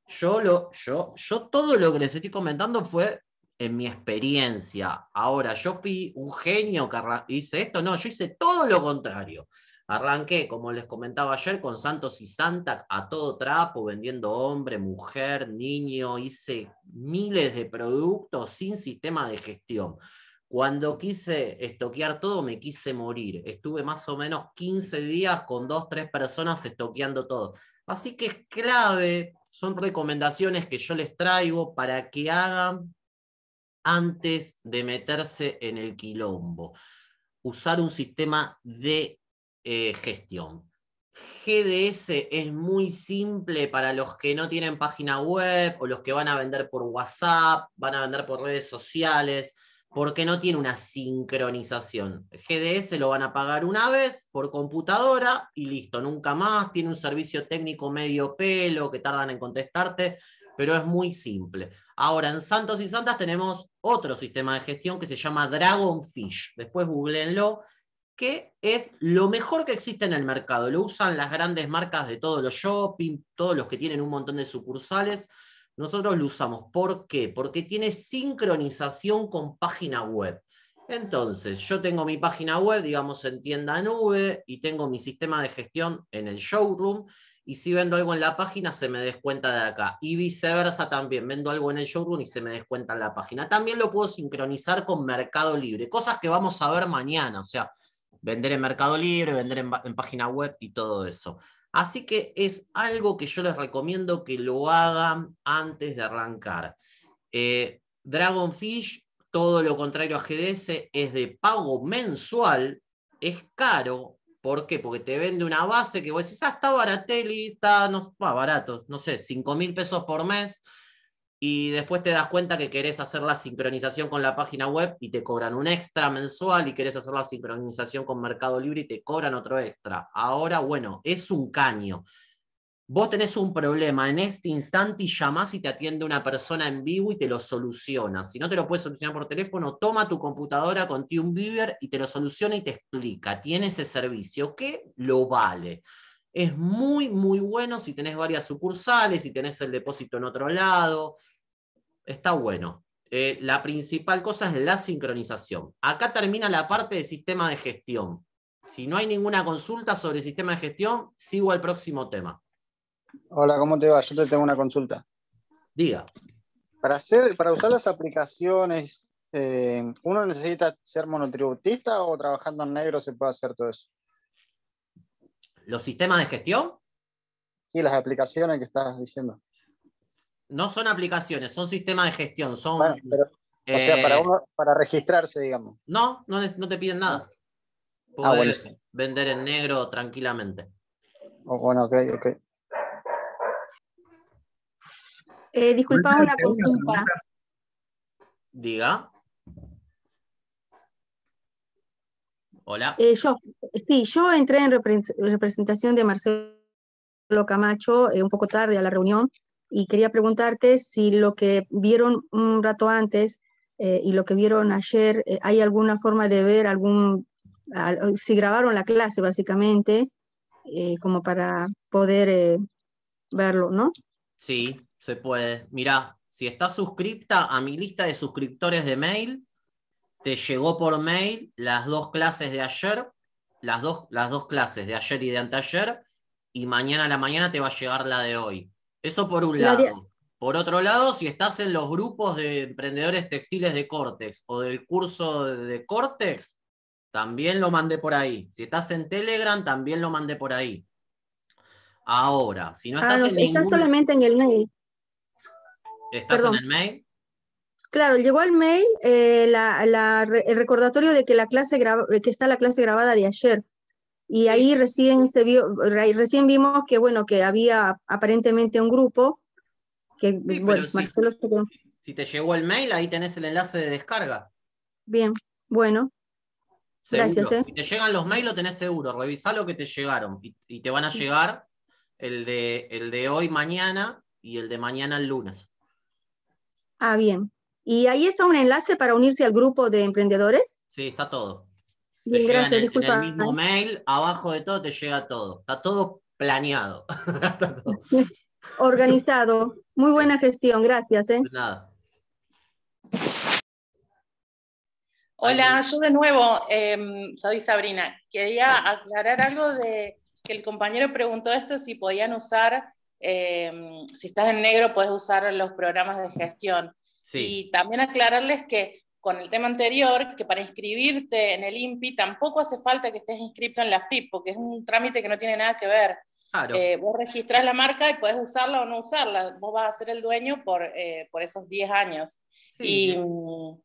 Yo, lo, yo, yo todo lo que les estoy comentando fue en mi experiencia. Ahora, yo fui un genio que hice esto, no, yo hice todo lo contrario. Arranqué, como les comentaba ayer, con Santos y Santa a todo trapo, vendiendo hombre, mujer, niño, hice miles de productos sin sistema de gestión. Cuando quise estoquear todo, me quise morir. Estuve más o menos 15 días con dos, tres personas estoqueando todo. Así que es clave, son recomendaciones que yo les traigo para que hagan antes de meterse en el quilombo. Usar un sistema de eh, gestión. GDS es muy simple para los que no tienen página web o los que van a vender por WhatsApp, van a vender por redes sociales porque no tiene una sincronización. GDS lo van a pagar una vez por computadora y listo, nunca más. Tiene un servicio técnico medio pelo que tardan en contestarte, pero es muy simple. Ahora, en Santos y Santas tenemos otro sistema de gestión que se llama Dragonfish. Después googleenlo, que es lo mejor que existe en el mercado. Lo usan las grandes marcas de todos los shopping, todos los que tienen un montón de sucursales nosotros lo usamos. ¿Por qué? Porque tiene sincronización con página web. Entonces, yo tengo mi página web, digamos, en tienda nube y tengo mi sistema de gestión en el showroom. Y si vendo algo en la página, se me descuenta de acá. Y viceversa también, vendo algo en el showroom y se me descuenta en la página. También lo puedo sincronizar con Mercado Libre, cosas que vamos a ver mañana. O sea, vender en Mercado Libre, vender en, página web y todo eso. Así que es algo que yo les recomiendo que lo hagan antes de arrancar. Eh, Dragonfish, todo lo contrario a GDS, es de pago mensual, es caro. ¿Por qué? Porque te vende una base que vos decís, ah, está baratelita, no, barato, no sé, 5 mil pesos por mes y después te das cuenta que querés hacer la sincronización con la página web y te cobran un extra mensual y querés hacer la sincronización con Mercado Libre y te cobran otro extra. Ahora, bueno, es un caño. Vos tenés un problema en este instante y llamás y te atiende una persona en vivo y te lo soluciona. Si no te lo puedes solucionar por teléfono, toma tu computadora con TeamViewer y te lo soluciona y te explica. Tiene ese servicio que lo vale. Es muy, muy bueno si tenés varias sucursales, y tenés el depósito en otro lado, está bueno. Eh, la principal cosa es la sincronización. Acá termina la parte de sistema de gestión. Si no hay ninguna consulta sobre sistema de gestión, sigo al próximo tema. Hola, ¿cómo te va? Yo te tengo una consulta. Diga. Para, hacer, para usar las aplicaciones, eh, ¿uno necesita ser monotributista o trabajando en negro se puede hacer todo eso? ¿Los sistemas de gestión? Sí, las aplicaciones que estás diciendo no son aplicaciones, son sistemas de gestión, son... o sea, para, eh, uno, para registrarse, digamos. No, no, te piden nada. Ah. Ah, vender en negro tranquilamente. Oh, bueno, ok, ok. Eh, disculpa una consulta. Diga. Hola. Eh, yo, sí, yo entré en representación de Marcelo Camacho un poco tarde a la reunión, y quería preguntarte si lo que vieron un rato antes eh, y lo que vieron ayer, eh, ¿hay alguna forma de ver algún, si grabaron la clase básicamente, eh, como para poder verlo, ¿no? Sí, se puede. Mirá, si estás suscripta a mi lista de suscriptores de mail, te llegó por mail las dos clases de ayer, las dos, las dos clases de ayer y de anteayer, y mañana a la mañana te va a llegar la de hoy. Eso por un lado. por otro lado, si estás en los grupos de emprendedores textiles de Cortex o del curso de Cortex, también lo mandé por ahí. Si estás en Telegram, también lo mandé por ahí. Ahora, si no ah, estás ah, en ningún... solamente en el mail. ¿Estás en el mail? Claro, llegó al mail eh, el recordatorio de que, la clase que está la clase grabada de ayer. Y ahí recién se vio, recién vimos que bueno, que había aparentemente un grupo que bueno, si, Marcelo si te llegó el mail, ahí tenés el enlace de descarga. Bien, bueno. Gracias. ¿eh? Si te llegan los mails, lo tenés seguro. Revisá lo que te llegaron. Y, te van a llegar el de, el de hoy, mañana y el de mañana el lunes. Ah, bien. ¿Y ahí está un enlace para unirse al grupo de emprendedores? Sí, está todo gracias, en, el mismo ¿eh? mail, abajo de todo te llega todo. Está todo planeado. Organizado. Muy buena gestión, gracias. ¿eh? De nada. Hola, yo de nuevo, em, soy Sabrina. Quería aclarar algo de que el compañero preguntó esto, si podían usar, em, si estás en negro, puedes usar los programas de gestión. Y también aclararles que con el tema anterior, que para inscribirte en el INPI tampoco hace falta que estés inscrito en la FIP, porque es un trámite que no tiene nada que ver. Claro. Eh, vos registrás la marca y puedes usarla o no usarla. Vos vas a ser el dueño por, eh, por esos 10 años. Y mm,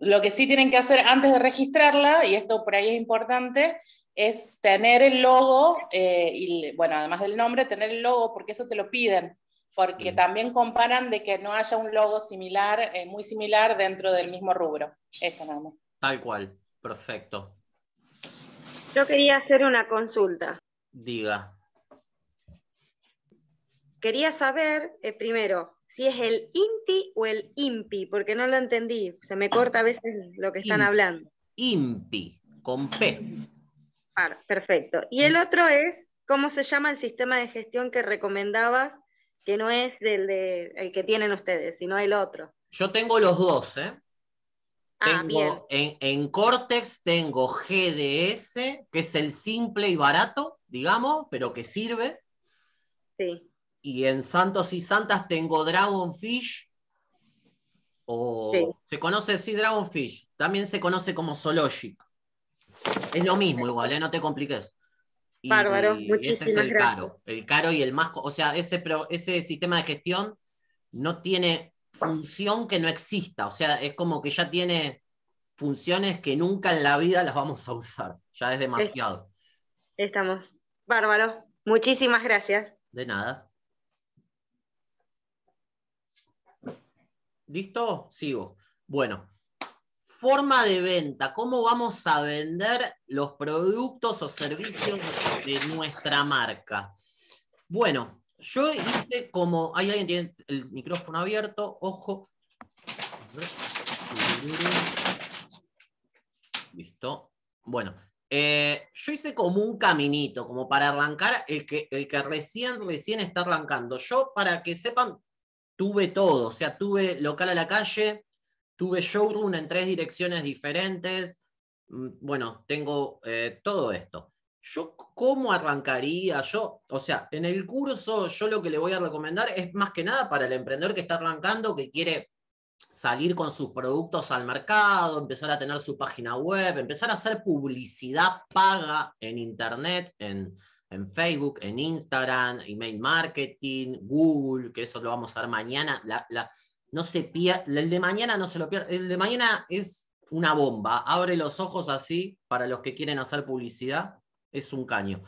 lo que sí tienen que hacer antes de registrarla, y esto por ahí es importante, es tener el logo, eh, y bueno, además del nombre, tener el logo, porque eso te lo piden porque también comparan de que no haya un logo similar, eh, muy similar dentro del mismo rubro. Eso nada más. Tal cual, perfecto. Yo quería hacer una consulta. Diga. Quería saber, eh, primero, si es el Inti o el IMPI, porque no lo entendí. Se me corta a veces lo que están hablando. INPI, con P. perfecto. Y el mm. otro es, ¿cómo se llama el sistema de gestión que recomendabas que no es el, de, que tienen ustedes, sino el otro. Yo tengo los dos, ¿eh? Ah, en, Cortex tengo GDS, que es el simple y barato, digamos, pero que sirve. Sí. Y en Santos y Santas tengo Dragonfish. O se conoce sí Dragonfish. También se conoce como Zoologic. Es lo mismo igual, ¿eh? no te compliques. Bárbaro, muchísimas ese es el gracias. Caro, el caro y el más, o sea, ese, ese sistema de gestión no tiene función que no exista, o sea, es como que ya tiene funciones que nunca en la vida las vamos a usar, ya es demasiado. Estamos. Bárbaro, muchísimas gracias. De nada. ¿Listo? Sigo. Bueno forma de venta, cómo vamos a vender los productos o servicios de nuestra marca. Bueno, yo hice como, hay alguien tiene el micrófono abierto, ojo. Listo. Bueno, eh, yo hice como un caminito, como para arrancar el que, el que recién, recién está arrancando. Yo, para que sepan, tuve todo, o sea, tuve local a la calle, Tuve showroom en tres direcciones diferentes. Mm, bueno, tengo eh, todo esto. Yo, ¿cómo arrancaría? Yo, o sea, en el curso, yo lo que le voy a recomendar es más que nada para el emprendedor que está arrancando, que quiere salir con sus productos al mercado, empezar a tener su página web, empezar a hacer publicidad paga en Internet, en, en, Facebook, en Instagram, email marketing, Google, que eso lo vamos a hacer mañana. la, no se pierde, el de mañana no se lo pierde, el de mañana es una bomba, abre los ojos así para los que quieren hacer publicidad, es un caño.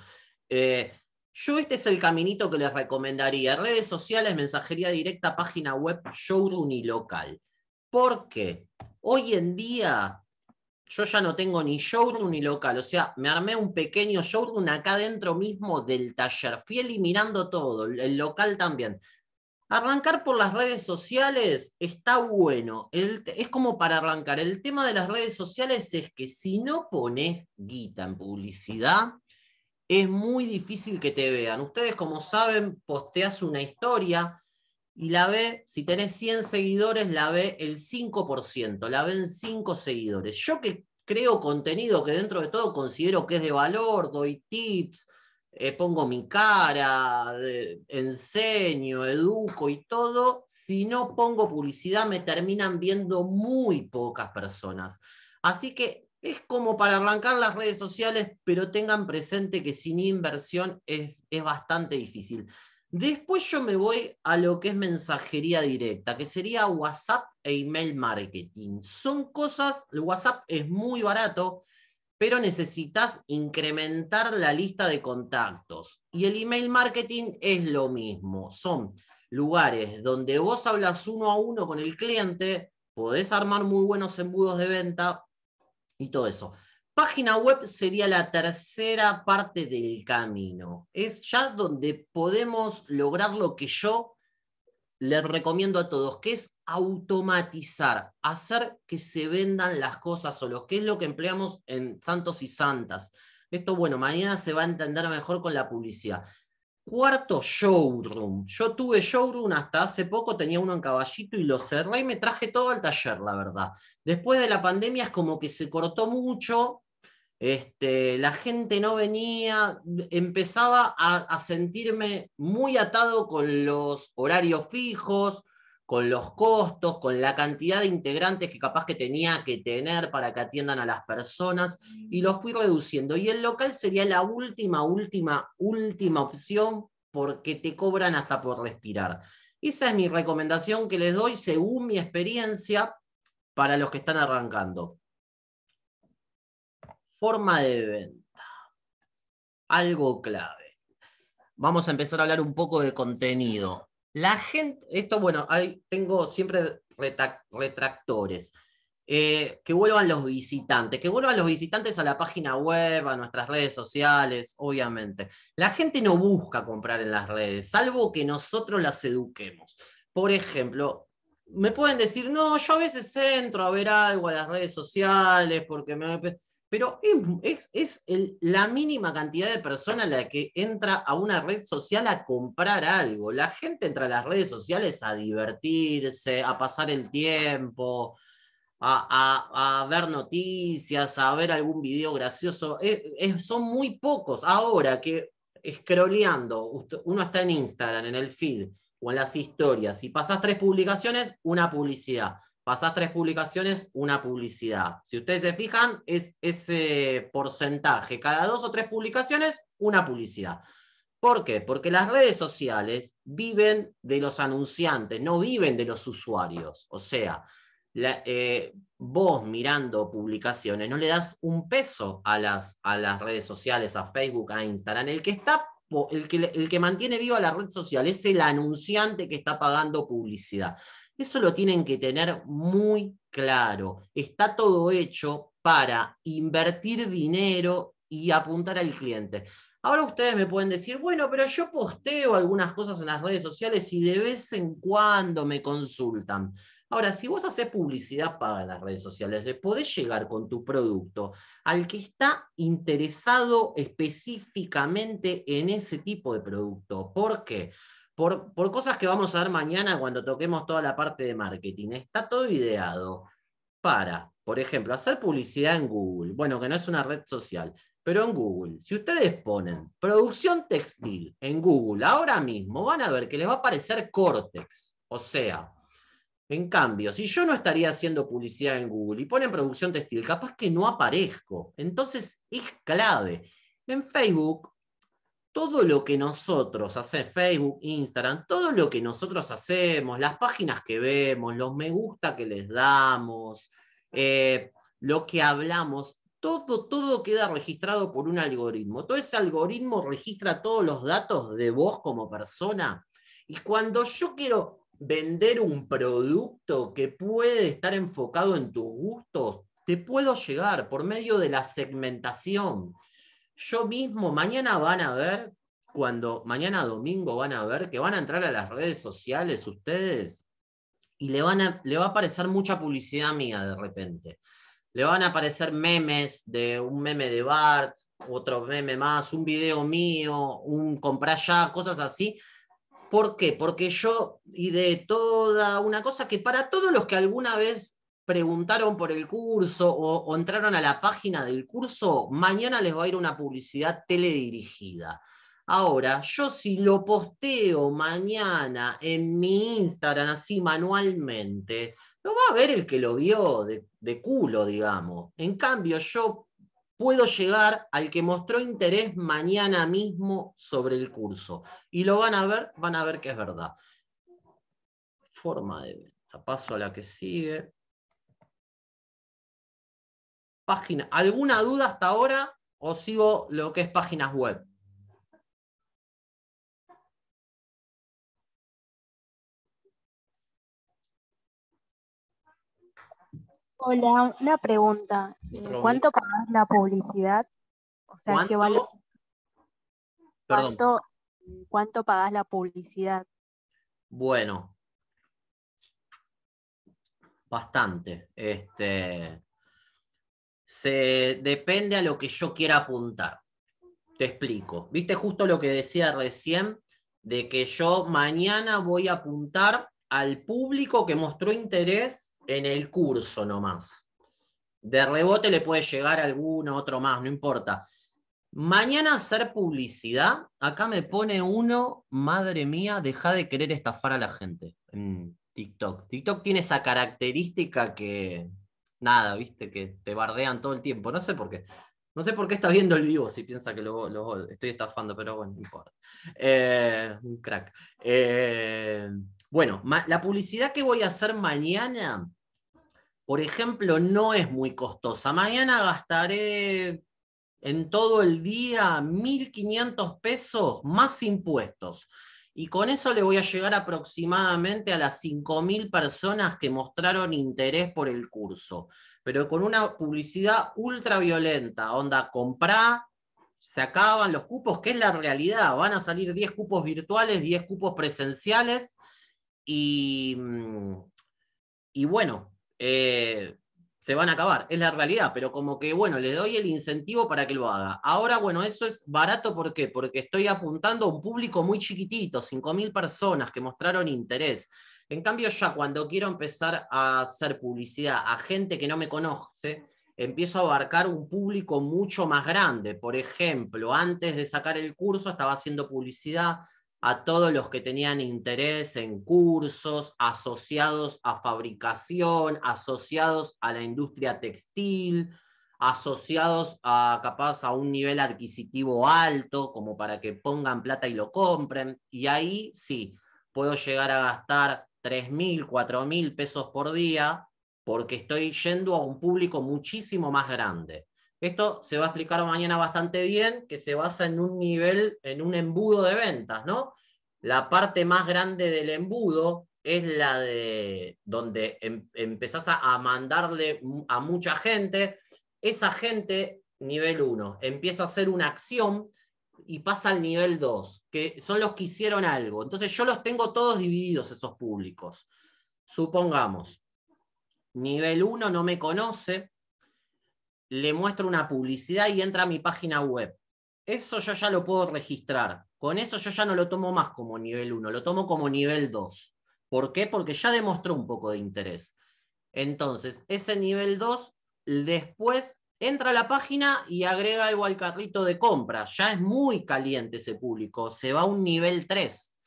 Eh, yo este es el caminito que les recomendaría, redes sociales, mensajería directa, página web, showroom y local. Porque hoy en día yo ya no tengo ni showroom ni local, o sea, me armé un pequeño showroom acá dentro mismo del taller, fui eliminando todo, el local también. Arrancar por las redes sociales está bueno. es como para arrancar. El tema de las redes sociales es que si no pones guita en publicidad, es muy difícil que te vean. Ustedes, como saben, posteas una historia y la ve, si tenés 100 seguidores, la ve el 5%, la ven 5 seguidores. Yo que creo contenido que dentro de todo considero que es de valor, doy tips, eh, pongo mi cara, enseño, educo y todo, si no pongo publicidad me terminan viendo muy pocas personas. Así que es como para arrancar las redes sociales, pero tengan presente que sin inversión es, es bastante difícil. Después yo me voy a lo que es mensajería directa, que sería WhatsApp e email marketing. Son cosas, el WhatsApp es muy barato, pero necesitas incrementar la lista de contactos. Y el email marketing es lo mismo. Son lugares donde vos hablas uno a uno con el cliente, podés armar muy buenos embudos de venta y todo eso. Página web sería la tercera parte del camino. Es ya donde podemos lograr lo que yo les recomiendo a todos, que es automatizar, hacer que se vendan las cosas solos, que es lo que empleamos en Santos y Santas. Esto, bueno, mañana se va a entender mejor con la publicidad. Cuarto, showroom. Yo tuve showroom hasta hace poco, tenía uno en caballito y lo cerré y me traje todo al taller, la verdad. Después de la pandemia es como que se cortó mucho, este, la gente no venía, empezaba a, a sentirme muy atado con los horarios fijos, con los costos, con la cantidad de integrantes que capaz que tenía que tener para que atiendan a las personas, y los fui reduciendo. Y el local sería la última, última, última opción porque te cobran hasta por respirar. Esa es mi recomendación que les doy según mi experiencia para los que están arrancando forma de venta. Algo clave. Vamos a empezar a hablar un poco de contenido. La gente, esto bueno, ahí tengo siempre retractores. Eh, que vuelvan los visitantes, que vuelvan los visitantes a la página web, a nuestras redes sociales, obviamente. La gente no busca comprar en las redes, salvo que nosotros las eduquemos. Por ejemplo, me pueden decir, no, yo a veces entro a ver algo a las redes sociales porque me pero es, la mínima cantidad de personas la que entra a una red social a comprar algo. La gente entra a las redes sociales a divertirse, a pasar el tiempo, a, ver noticias, a ver algún video gracioso. son muy pocos. Ahora que escroleando uno está en Instagram, en el feed o en las historias, y pasas tres publicaciones, una publicidad pasás tres publicaciones, una publicidad. Si ustedes se fijan, es ese porcentaje. Cada dos o tres publicaciones, una publicidad. ¿Por qué? Porque las redes sociales viven de los anunciantes, no viven de los usuarios. O sea, eh, vos mirando publicaciones no le das un peso a las, a las redes sociales, a Facebook, a Instagram. El que, está, el, que, el que mantiene viva la red social es el anunciante que está pagando publicidad. Eso lo tienen que tener muy claro. Está todo hecho para invertir dinero y apuntar al cliente. Ahora ustedes me pueden decir, bueno, pero yo posteo algunas cosas en las redes sociales y de vez en cuando me consultan. Ahora, si vos haces publicidad paga en las redes sociales, le podés llegar con tu producto al que está interesado específicamente en ese tipo de producto. ¿Por qué? por, cosas que vamos a ver mañana cuando toquemos toda la parte de marketing. Está todo ideado para, por ejemplo, hacer publicidad en Google. Bueno, que no es una red social, pero en Google. Si ustedes ponen producción textil en Google ahora mismo, van a ver que les va a aparecer Cortex. O sea, en cambio, si yo no estaría haciendo publicidad en Google y ponen producción textil, capaz que no aparezco. Entonces es clave. En Facebook todo lo que nosotros hacemos, Facebook, Instagram, todo lo que nosotros hacemos, las páginas que vemos, los me gusta que les damos, eh, lo que hablamos, todo, todo queda registrado por un algoritmo. Todo ese algoritmo registra todos los datos de vos como persona. Y cuando yo quiero vender un producto que puede estar enfocado en tus gustos, te puedo llegar por medio de la segmentación. Yo mismo, mañana van a ver, cuando mañana domingo van a ver que van a entrar a las redes sociales ustedes y le, van a, le va a aparecer mucha publicidad mía de repente. Le van a aparecer memes de un meme de Bart, otro meme más, un video mío, un comprar ya, cosas así. ¿Por qué? Porque yo y de toda una cosa que para todos los que alguna vez preguntaron por el curso o, entraron a la página del curso, mañana les va a ir una publicidad teledirigida. Ahora, yo si lo posteo mañana en mi Instagram así manualmente, lo va a ver el que lo vio de, culo, digamos. En cambio, yo puedo llegar al que mostró interés mañana mismo sobre el curso. Y lo van a ver, van a ver que es verdad. Forma de Paso a la que sigue página. ¿Alguna duda hasta ahora o sigo lo que es páginas web? Hola, una pregunta. Eh, ¿Cuánto pagas la publicidad? O sea, ¿qué vale? ¿Cuánto, ¿Cuánto pagas la publicidad? Bueno, bastante. Este, se depende a lo que yo quiera apuntar. Te explico. ¿Viste justo lo que decía recién? De que yo mañana voy a apuntar al público que mostró interés en el curso nomás. De rebote le puede llegar alguno, otro más, no importa. Mañana hacer publicidad. Acá me pone uno, madre mía, deja de querer estafar a la gente en TikTok. TikTok tiene esa característica que, nada, viste, que te bardean todo el tiempo. No sé por qué. No sé por qué está viendo el vivo si piensa que lo, estoy estafando, pero bueno, no importa. Eh, un crack. Eh, bueno, la publicidad que voy a hacer mañana, por ejemplo, no es muy costosa. Mañana gastaré en todo el día 1.500 pesos más impuestos. Y con eso le voy a llegar aproximadamente a las 5.000 personas que mostraron interés por el curso, pero con una publicidad ultra violenta, onda, comprá, se acaban los cupos, que es la realidad, van a salir 10 cupos virtuales, 10 cupos presenciales, y, mm, y bueno, eh, se van a acabar, es la realidad, pero como que, bueno, le doy el incentivo para que lo haga. Ahora, bueno, eso es barato, ¿por qué? Porque estoy apuntando a un público muy chiquitito, 5.000 personas que mostraron interés. En cambio, ya cuando quiero empezar a hacer publicidad a gente que no me conoce, empiezo a abarcar un público mucho más grande. Por ejemplo, antes de sacar el curso estaba haciendo publicidad a todos los que tenían interés en cursos asociados a fabricación, asociados a la industria textil, asociados a capaz a un nivel adquisitivo alto, como para que pongan plata y lo compren. Y ahí sí, puedo llegar a gastar 3.000, 4.000 pesos por día porque estoy yendo a un público muchísimo más grande. Esto se va a explicar mañana bastante bien, que se basa en un nivel, en un embudo de ventas, ¿no? La parte más grande del embudo es la de donde em, empezás a mandarle a mucha gente. Esa gente, nivel 1, empieza a hacer una acción y pasa al nivel 2, que son los que hicieron algo. Entonces yo los tengo todos divididos, esos públicos. Supongamos, nivel 1 no me conoce, le muestro una publicidad y entra a mi página web. Eso yo ya lo puedo registrar. Con eso yo ya no lo tomo más como nivel 1, lo tomo como nivel 2. ¿Por qué? Porque ya demostró un poco de interés. Entonces, ese nivel 2 después entra a la página y agrega algo al carrito de compra. Ya es muy caliente ese público, se va a un nivel 3.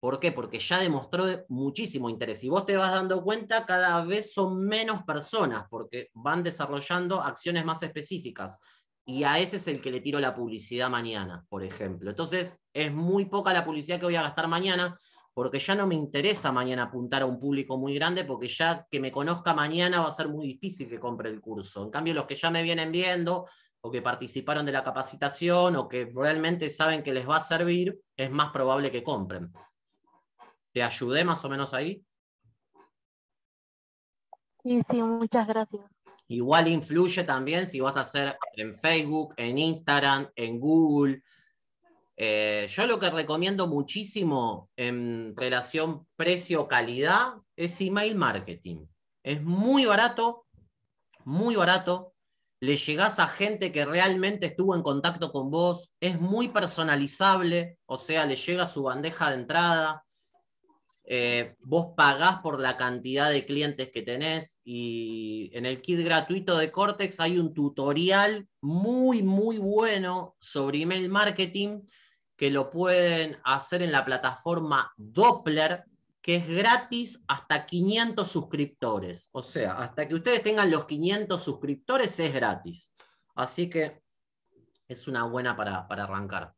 ¿Por qué? Porque ya demostró muchísimo interés. Y vos te vas dando cuenta, cada vez son menos personas porque van desarrollando acciones más específicas. Y a ese es el que le tiro la publicidad mañana, por ejemplo. Entonces, es muy poca la publicidad que voy a gastar mañana porque ya no me interesa mañana apuntar a un público muy grande porque ya que me conozca mañana va a ser muy difícil que compre el curso. En cambio, los que ya me vienen viendo o que participaron de la capacitación o que realmente saben que les va a servir, es más probable que compren. ¿Te ayudé más o menos ahí? Sí, sí, muchas gracias. Igual influye también si vas a hacer en Facebook, en Instagram, en Google. Eh, yo lo que recomiendo muchísimo en relación precio-calidad es email marketing. Es muy barato, muy barato. Le llegás a gente que realmente estuvo en contacto con vos. Es muy personalizable, o sea, le llega su bandeja de entrada eh, vos pagás por la cantidad de clientes que tenés y en el kit gratuito de Cortex hay un tutorial muy, muy bueno sobre email marketing que lo pueden hacer en la plataforma Doppler, que es gratis hasta 500 suscriptores. O sea, hasta que ustedes tengan los 500 suscriptores es gratis. Así que es una buena para, para arrancar.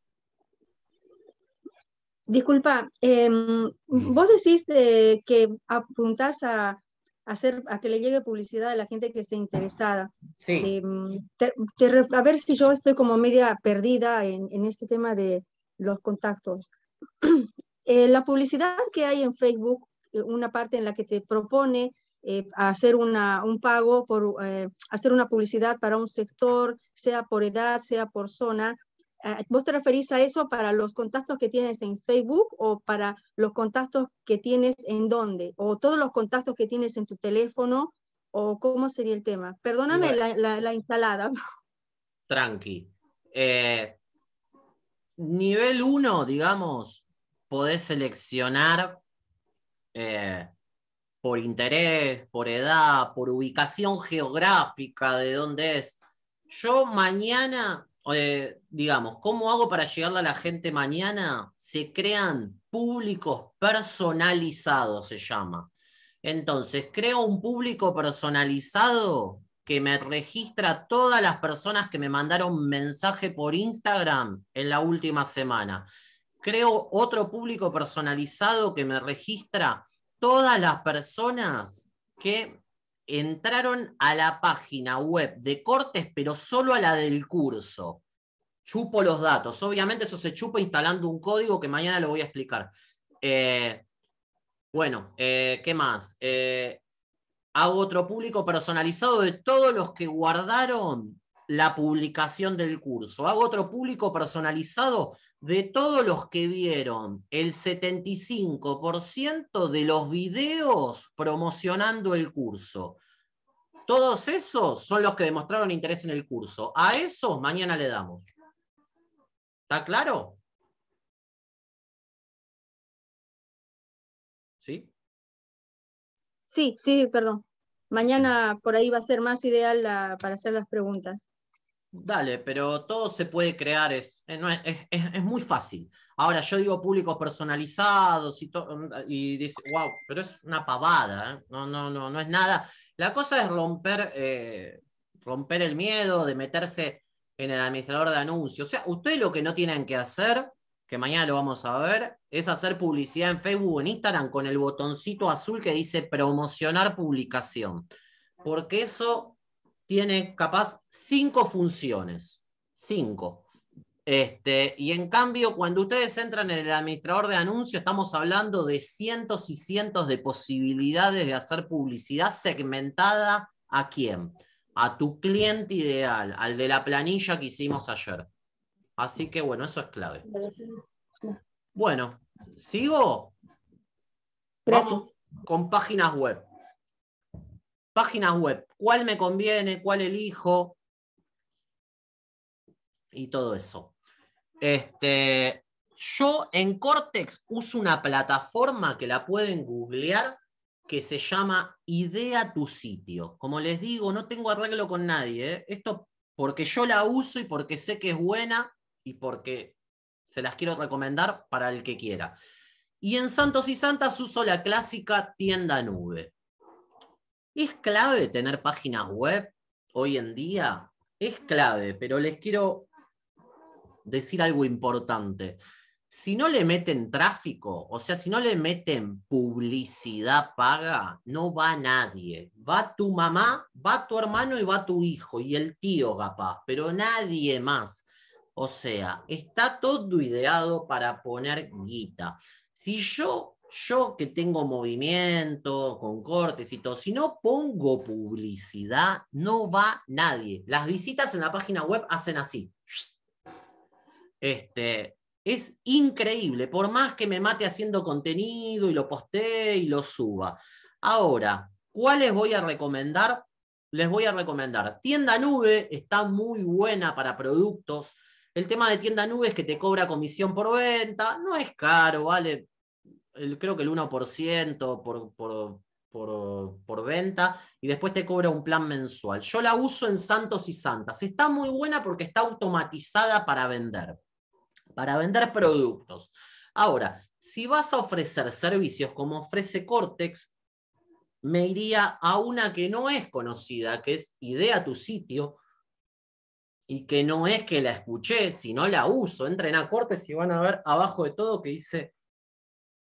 Disculpa, em, vos decís que apuntás a, hacer, a que le llegue publicidad a la gente que esté interesada. Sí. Em, a ver si yo estoy como media perdida en, este tema de los contactos. Eh, la publicidad que hay en Facebook, eh, una parte en la que te propone eh, hacer un pago por hacer una publicidad para un sector, sea por edad, sea por zona, ¿Vos te referís a eso para los contactos que tienes en Facebook o para los contactos que tienes en dónde? ¿O todos los contactos que tienes en tu teléfono? ¿O cómo sería el tema? Perdóname la, instalada. Tranqui. Eh, nivel 1, digamos, podés seleccionar eh, por interés, por edad, por ubicación geográfica de dónde es. Yo mañana digamos, ¿cómo hago para llegarle a la gente mañana? Se crean públicos personalizados, se llama. Entonces, creo un público personalizado que me registra todas las personas que me mandaron mensaje por Instagram en la última semana. Creo otro público personalizado que me registra todas las personas que entraron a la página web de Cortes, pero solo a la del curso. Chupo los datos. Obviamente eso se chupa instalando un código que mañana lo voy a explicar. Eh, bueno, eh, ¿qué más? Eh, hago otro público personalizado de todos los que guardaron la publicación del curso. Hago otro público personalizado de todos los que vieron el 75% de los videos promocionando el curso. Todos esos son los que demostraron interés en el curso. A esos mañana le damos. ¿Está claro? ¿Sí? Sí, sí, perdón. Mañana por ahí va a ser más ideal para hacer las preguntas. Dale, pero todo se puede crear, eh, es, es, muy fácil. Ahora, yo digo públicos personalizados y, mm, y dice, wow, pero es una pavada, ¿eh? no, no, no, no es nada. La cosa es romper, eh, romper el miedo de meterse en el administrador de anuncios. O sea, ustedes lo que no tienen que hacer, que mañana lo vamos a ver, es hacer publicidad en Facebook o en Instagram con el botoncito azul que dice promocionar publicación. Porque eso tiene capaz cinco funciones. Cinco. Este, y en cambio, cuando ustedes entran en el administrador de anuncios, estamos hablando de cientos y cientos de posibilidades de hacer publicidad segmentada a quién? A tu cliente ideal, al de la planilla que hicimos ayer. Así que bueno, eso es clave. Bueno, ¿sigo? Vamos con páginas web. Páginas web, cuál me conviene, cuál elijo y todo eso. Este, yo en Cortex uso una plataforma que la pueden googlear que se llama Idea tu sitio. Como les digo, no tengo arreglo con nadie. ¿eh? Esto porque yo la uso y porque sé que es buena y porque se las quiero recomendar para el que quiera. Y en Santos y Santas uso la clásica tienda nube. ¿Es clave tener páginas web hoy en día? Es clave, pero les quiero decir algo importante. Si no le meten tráfico, o sea, si no le meten publicidad paga, no va nadie. Va tu mamá, va tu hermano y va tu hijo y el tío capaz, pero nadie más. O sea, está todo ideado para poner guita. Si yo yo que tengo movimiento con cortes y todo, si no pongo publicidad, no va nadie. Las visitas en la página web hacen así. Este, es increíble, por más que me mate haciendo contenido y lo postee y lo suba. Ahora, ¿cuáles voy a recomendar? Les voy a recomendar. Tienda Nube está muy buena para productos. El tema de tienda nube es que te cobra comisión por venta, no es caro, vale creo que el 1% por, venta y después te cobra un plan mensual. Yo la uso en Santos y Santas. Está muy buena porque está automatizada para vender, para vender productos. Ahora, si vas a ofrecer servicios como ofrece Cortex, me iría a una que no es conocida, que es Idea tu sitio, y que no es que la escuché, sino la uso. Entren a Cortex y van a ver abajo de todo que dice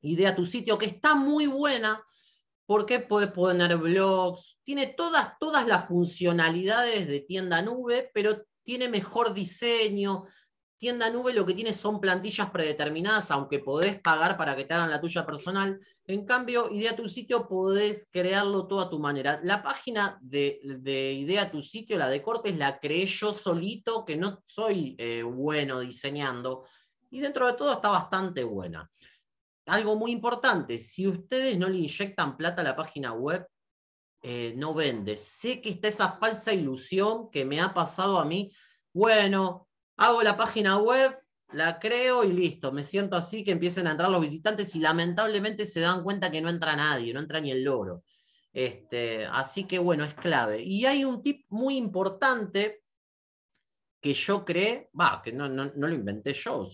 Idea tu sitio, que está muy buena porque puedes poner blogs, tiene todas, todas las funcionalidades de tienda nube, pero tiene mejor diseño. Tienda nube lo que tiene son plantillas predeterminadas, aunque podés pagar para que te hagan la tuya personal. En cambio, Idea tu sitio podés crearlo todo a tu manera. La página de, Idea tu sitio, la de cortes, la creé yo solito, que no soy eh, bueno diseñando. Y dentro de todo está bastante buena algo muy importante, si ustedes no le inyectan plata a la página web, eh, no vende. Sé que está esa falsa ilusión que me ha pasado a mí. Bueno, hago la página web, la creo y listo. Me siento así que empiecen a entrar los visitantes y lamentablemente se dan cuenta que no entra nadie, no entra ni el loro. Este, así que bueno, es clave. Y hay un tip muy importante que yo creé, va, que no, no, lo inventé yo,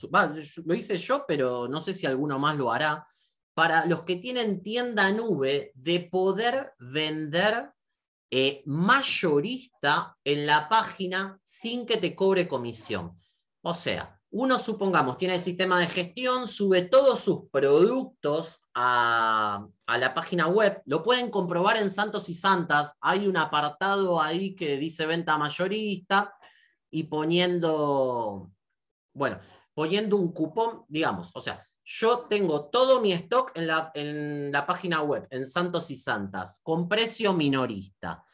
lo hice yo, pero no sé si alguno más lo hará, para los que tienen tienda nube de poder vender eh, mayorista en la página sin que te cobre comisión. O sea, uno supongamos, tiene el sistema de gestión, sube todos sus productos a, a, la página web. Lo pueden comprobar en Santos y Santas. Hay un apartado ahí que dice venta mayorista y poniendo, bueno, poniendo un cupón, digamos, o sea, yo tengo todo mi stock en la, en la página web, en Santos y Santas, con precio minorista.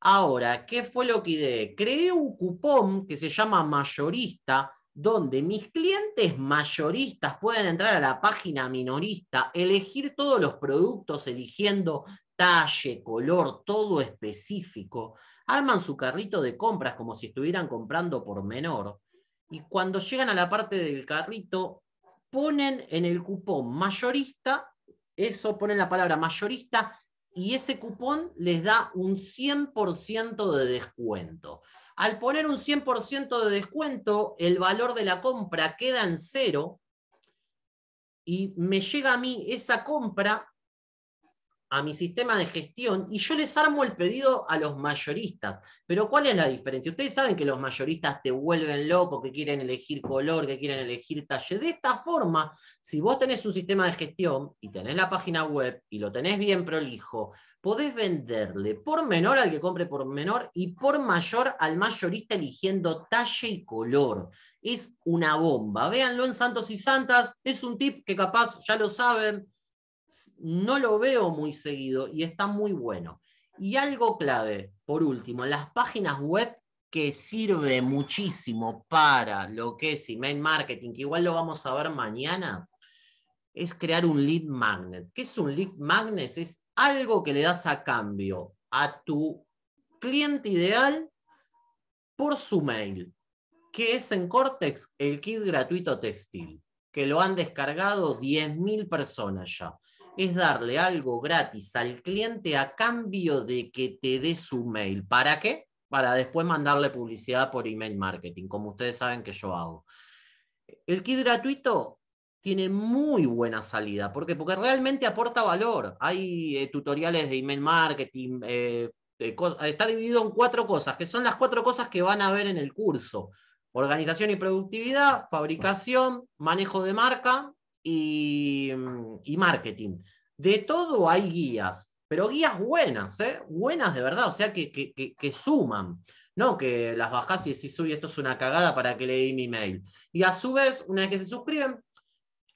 Ahora, ¿qué fue lo que ideé? Creé un cupón que se llama mayorista, donde mis clientes mayoristas pueden entrar a la página minorista, elegir todos los productos eligiendo talle, color, todo específico, arman su carrito de compras como si estuvieran comprando por menor. Y cuando llegan a la parte del carrito, ponen en el cupón mayorista, eso ponen la palabra mayorista, y ese cupón les da un 100% de descuento. Al poner un 100% de descuento, el valor de la compra queda en cero y me llega a mí esa compra a mi sistema de gestión y yo les armo el pedido a los mayoristas. Pero ¿cuál es la diferencia? Ustedes saben que los mayoristas te vuelven loco, que quieren elegir color, que quieren elegir talle. De esta forma, si vos tenés un sistema de gestión y tenés la página web y lo tenés bien prolijo, podés venderle por menor al que compre por menor y por mayor al mayorista eligiendo talle y color. Es una bomba. Véanlo en Santos y Santas. Es un tip que capaz ya lo saben no lo veo muy seguido y está muy bueno. Y algo clave, por último, las páginas web que sirve muchísimo para lo que es email marketing, que igual lo vamos a ver mañana, es crear un lead magnet. ¿Qué es un lead magnet? Es algo que le das a cambio a tu cliente ideal por su mail, que es en Cortex el kit gratuito textil, que lo han descargado 10.000 personas ya es darle algo gratis al cliente a cambio de que te dé su mail. ¿Para qué? Para después mandarle publicidad por email marketing, como ustedes saben que yo hago. El kit gratuito tiene muy buena salida. ¿Por qué? Porque realmente aporta valor. Hay eh, tutoriales de email marketing. Eh, eh, está dividido en cuatro cosas, que son las cuatro cosas que van a ver en el curso. Organización y productividad, fabricación, manejo de marca, Mm, y, marketing. De todo hay guías, pero guías buenas, ¿eh? buenas de verdad, o sea, que, suman. No que las bajás y decís, uy, esto es una cagada para que le di mi email. Y a su vez, una vez que se suscriben,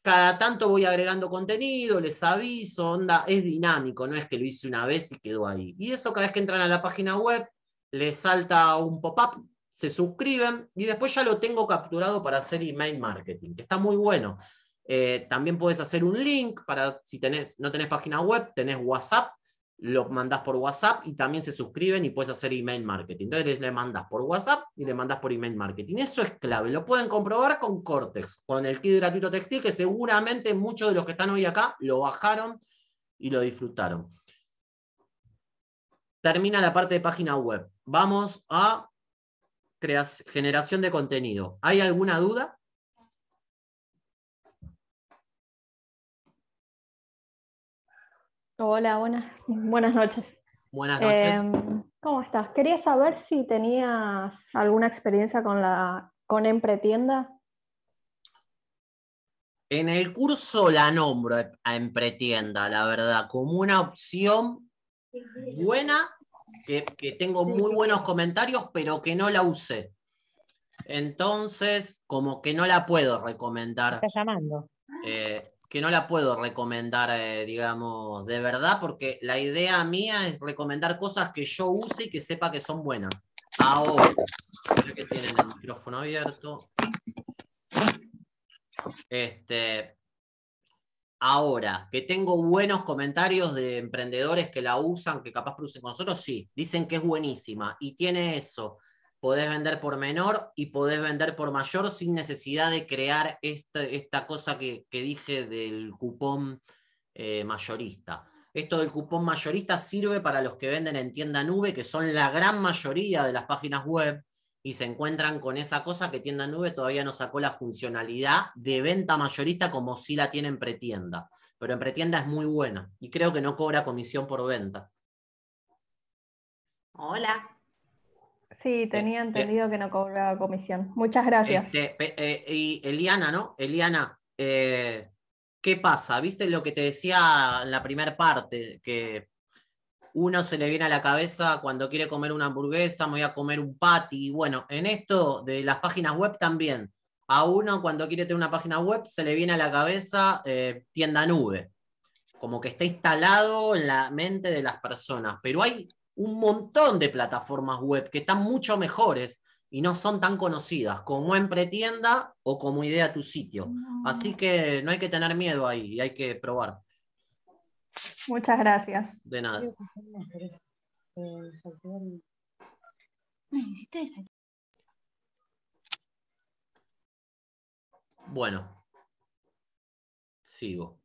cada tanto voy agregando contenido, les aviso, onda, es dinámico, no es que lo hice una vez y quedó ahí. Y eso cada vez que entran a la página web, les salta un pop-up, se suscriben y después ya lo tengo capturado para hacer email marketing, que está muy bueno. Eh, también puedes hacer un link para si no tenés página web, tenés WhatsApp, lo mandás por WhatsApp y también se suscriben y puedes hacer email marketing. Entonces le mandas por WhatsApp y le mandas por email marketing. Eso es clave. Lo pueden comprobar con Cortex, con el kit gratuito textil, que seguramente muchos de los que están hoy acá lo bajaron y lo disfrutaron. Termina la parte de página web. Vamos a generación de contenido. ¿Hay alguna duda? Hola, buenas, buenas noches. Buenas noches. Em, ¿Cómo estás? Quería saber si tenías alguna experiencia con la con Empretienda. En el curso la nombro a Empretienda, la verdad, como una opción buena, que, tengo muy buenos comentarios, pero que no la usé. Entonces, como que no la puedo recomendar. Está llamando. Eh, que no la puedo recomendar, eh, digamos, de verdad, porque la idea mía es recomendar cosas que yo use y que sepa que son buenas. Ahora, que tienen el micrófono abierto. Este, ahora, que tengo buenos comentarios de emprendedores que la usan, que capaz producen con nosotros, sí, dicen que es buenísima y tiene eso podés vender por menor y podés vender por mayor sin necesidad de crear este, esta, cosa que, dije del cupón eh, mayorista. Esto del cupón mayorista sirve para los que venden en tienda nube, que son la gran mayoría de las páginas web, y se encuentran con esa cosa que tienda nube todavía no sacó la funcionalidad de venta mayorista como si la tiene en pretienda. Pero en pretienda es muy buena y creo que no cobra comisión por venta. Hola. Sí, eh, tenía eh, entendido que no cobraba comisión. Muchas gracias. Eh, y Eliana, ¿no? Eliana, ¿qué pasa? ¿Viste lo que te decía en la primera parte? Que uno se le viene a la cabeza cuando quiere comer una hamburguesa, me voy a comer un patty. Bueno, en esto de las páginas web también. A uno cuando quiere tener una página web se le viene a la cabeza tienda nube. Como que está instalado en la mente de las personas. Pero hay un montón de plataformas web que están mucho mejores y no son tan conocidas como en o como Idea Tu Sitio. Así que no hay que tener miedo ahí y hay que probar. Muchas gracias. De nada. Eh, bueno, sigo.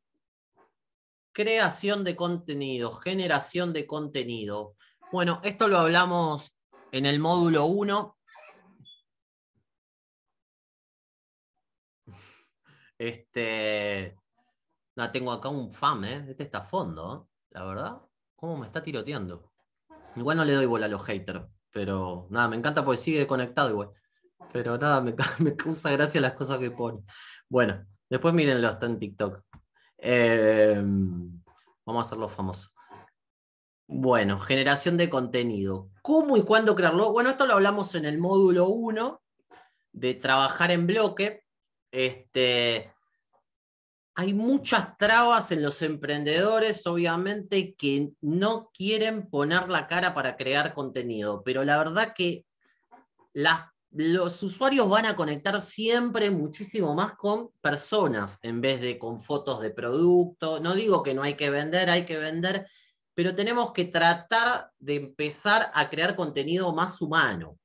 Creación de contenido, generación de contenido. Bueno, esto lo hablamos en el módulo 1. Este. tengo acá un fam, ¿eh? Este está a fondo, La verdad. ¿Cómo me está tiroteando? Igual no le doy bola a los haters, pero nada, me encanta porque sigue conectado igual. Pero nada, me, causa gracia las cosas que pone. Bueno, después mírenlo, está en TikTok. Em, vamos a hacerlo famoso. Bueno, generación de contenido. ¿Cómo y cuándo crearlo? Bueno, esto lo hablamos en el módulo 1 de trabajar en bloque. Este, hay muchas trabas en los emprendedores, obviamente, que no quieren poner la cara para crear contenido, pero la verdad que los usuarios van a conectar siempre muchísimo más con personas en vez de con fotos de producto. No digo que no hay que vender, hay que vender, pero tenemos que tratar de empezar a crear contenido más humano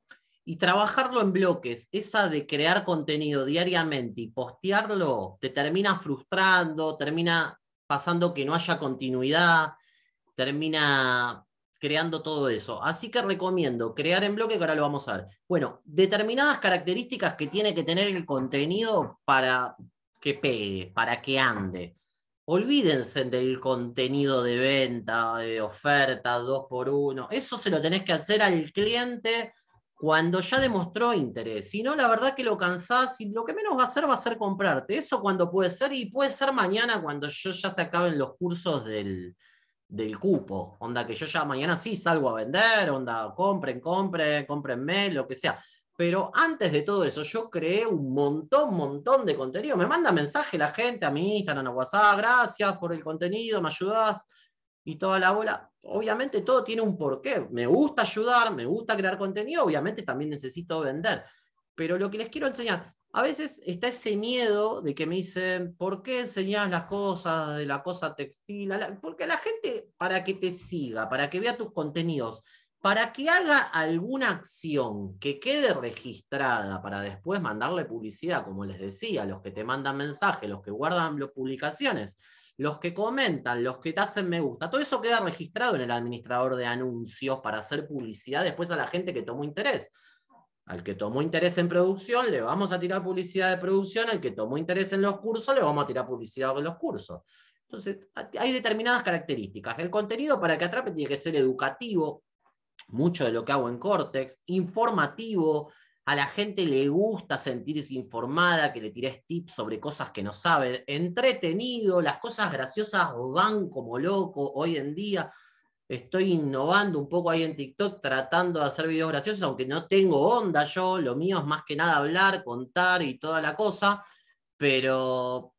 y trabajarlo en bloques. Esa de crear contenido diariamente y postearlo te termina frustrando, termina pasando que no haya continuidad, termina creando todo eso. Así que recomiendo crear en bloque, que ahora lo vamos a ver. Bueno, determinadas características que tiene que tener el contenido para que pegue, para que ande. Olvídense del contenido de venta, de oferta, dos por uno. Eso se lo tenés que hacer al cliente cuando ya demostró interés. Si no, la verdad que lo cansás y lo que menos va a hacer va a ser comprarte. Eso cuando puede ser y puede ser mañana cuando yo ya se acaben los cursos del, del cupo. Onda que yo ya mañana sí salgo a vender, onda compren, compren, comprenme, lo que sea. Pero antes de todo eso, yo creé un montón, montón de contenido. Me manda mensaje la gente a mi Instagram, a WhatsApp, gracias por el contenido, me ayudás y toda la bola. Obviamente todo tiene un porqué. Me gusta ayudar, me gusta crear contenido, obviamente también necesito vender. Pero lo que les quiero enseñar, a veces está ese miedo de que me dicen, ¿por qué enseñás las cosas de la cosa textil? Porque la gente, para que te siga, para que vea tus contenidos, para que haga alguna acción que quede registrada para después mandarle publicidad, como les decía, los que te mandan mensajes, los que guardan publicaciones, los que comentan, los que te hacen me gusta, todo eso queda registrado en el administrador de anuncios para hacer publicidad después a la gente que tomó interés. Al que tomó interés en producción le vamos a tirar publicidad de producción, al que tomó interés en los cursos le vamos a tirar publicidad de los cursos. Entonces, hay determinadas características. El contenido para que atrape tiene que ser educativo, mucho de lo que hago en Cortex, informativo, a la gente le gusta sentirse informada, que le tires tips sobre cosas que no sabe, entretenido, las cosas graciosas van como loco hoy en día. Estoy innovando un poco ahí en TikTok, tratando de hacer videos graciosos, aunque no tengo onda yo, lo mío es más que nada hablar, contar y toda la cosa, pero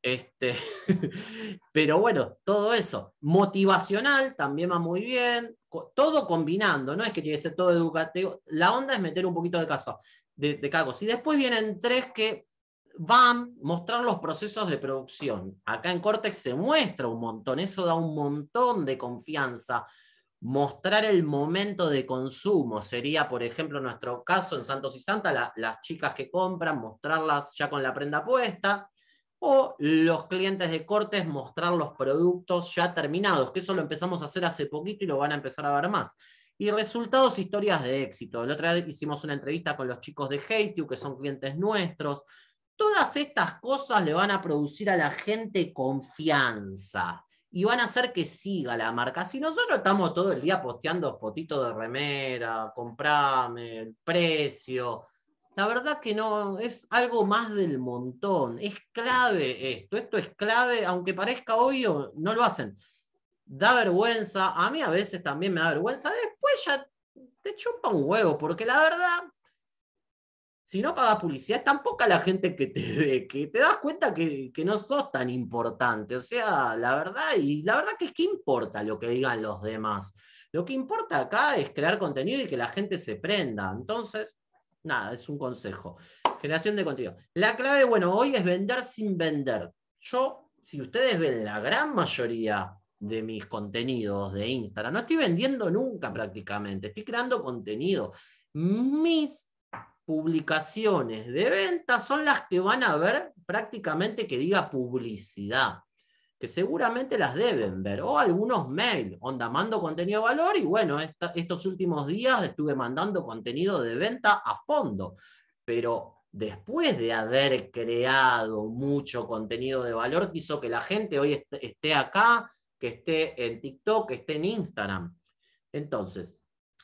este, pero bueno, todo eso. Motivacional también va muy bien todo combinando, no es que tiene que ser todo educativo, la onda es meter un poquito de caso, de, Y después vienen tres que van a mostrar los procesos de producción. Acá en Cortex se muestra un montón, eso da un montón de confianza. Mostrar el momento de consumo sería, por ejemplo, nuestro caso en Santos y Santa, las chicas que compran, mostrarlas ya con la prenda puesta, o los clientes de cortes mostrar los productos ya terminados, que eso lo empezamos a hacer hace poquito y lo van a empezar a ver más. Y resultados, historias de éxito. La otra vez hicimos una entrevista con los chicos de HeyTube, que son clientes nuestros. Todas estas cosas le van a producir a la gente confianza y van a hacer que siga la marca. Si nosotros estamos todo el día posteando fotitos de remera, comprame, precio, la verdad que no, es algo más del montón. Es clave esto, esto es clave, aunque parezca obvio, no lo hacen. Da vergüenza, a mí a veces también me da vergüenza, después ya te chupa un huevo, porque la verdad, si no pagas publicidad, tampoco la gente que te ve, que te das cuenta que, no sos tan importante. O sea, la verdad, y la verdad que es que importa lo que digan los demás. Lo que importa acá es crear contenido y que la gente se prenda. Entonces, Nada, es un consejo. Generación de contenido. La clave, bueno, hoy es vender sin vender. Yo, si ustedes ven la gran mayoría de mis contenidos de Instagram, no estoy vendiendo nunca prácticamente, estoy creando contenido. Mis publicaciones de venta son las que van a ver prácticamente que diga publicidad que seguramente las deben ver, o algunos mails, onda mando contenido de valor y bueno, estos últimos días estuve mandando contenido de venta a fondo, pero después de haber creado mucho contenido de valor quiso que la gente hoy esté acá, que esté en TikTok, que esté en Instagram. Entonces,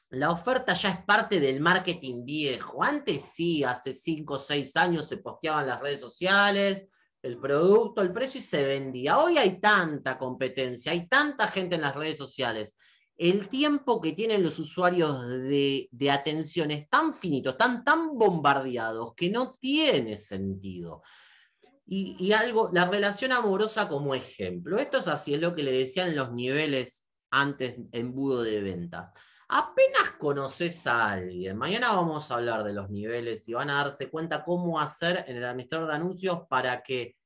la oferta ya es parte del marketing viejo. Antes sí, hace 5 o 6 años se posteaban las redes sociales, el producto, el precio y se vendía. Hoy hay tanta competencia, hay tanta gente en las redes sociales. El tiempo que tienen los usuarios de, atención es tan finito, están tan bombardeados que no tiene sentido. Y, algo, la relación amorosa como ejemplo. Esto es así, es lo que le decían los niveles antes embudo de ventas apenas conoces a alguien. Mañana vamos a hablar de los niveles y van a darse cuenta cómo hacer en el administrador de anuncios para que,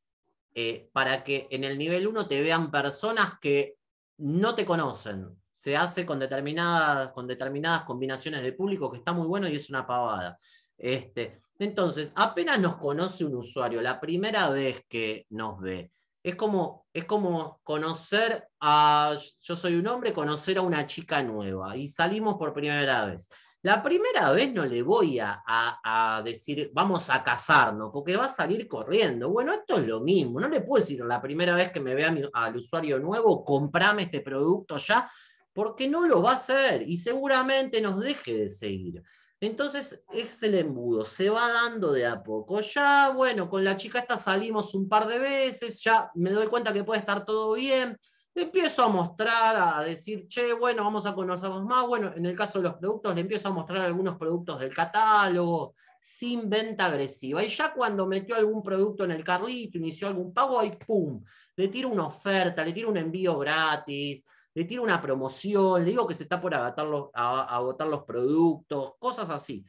eh, para que en el nivel 1 te vean personas que no te conocen. Se hace con determinadas, con determinadas combinaciones de público que está muy bueno y es una pavada. Este, entonces, apenas nos conoce un usuario la primera vez que nos ve es como, es como conocer a, yo soy un hombre, conocer a una chica nueva y salimos por primera vez. La primera vez no le voy a, decir, vamos a casarnos, porque va a salir corriendo. Bueno, esto es lo mismo. No le puedo decir la primera vez que me vea al usuario nuevo, comprame este producto ya, porque no lo va a hacer y seguramente nos deje de seguir. Entonces es el embudo, se va dando de a poco. Ya, bueno, con la chica esta salimos un par de veces, ya me doy cuenta que puede estar todo bien. Le empiezo a mostrar, a decir, che, bueno, vamos a conocernos más. Bueno, en el caso de los productos, le empiezo a mostrar algunos productos del catálogo, sin venta agresiva. Y ya cuando metió algún producto en el carrito, inició algún pago, ahí pum, le tiro una oferta, le tiro un envío gratis, le tiro una promoción, le digo que se está por agotar los, agotar los productos, cosas así.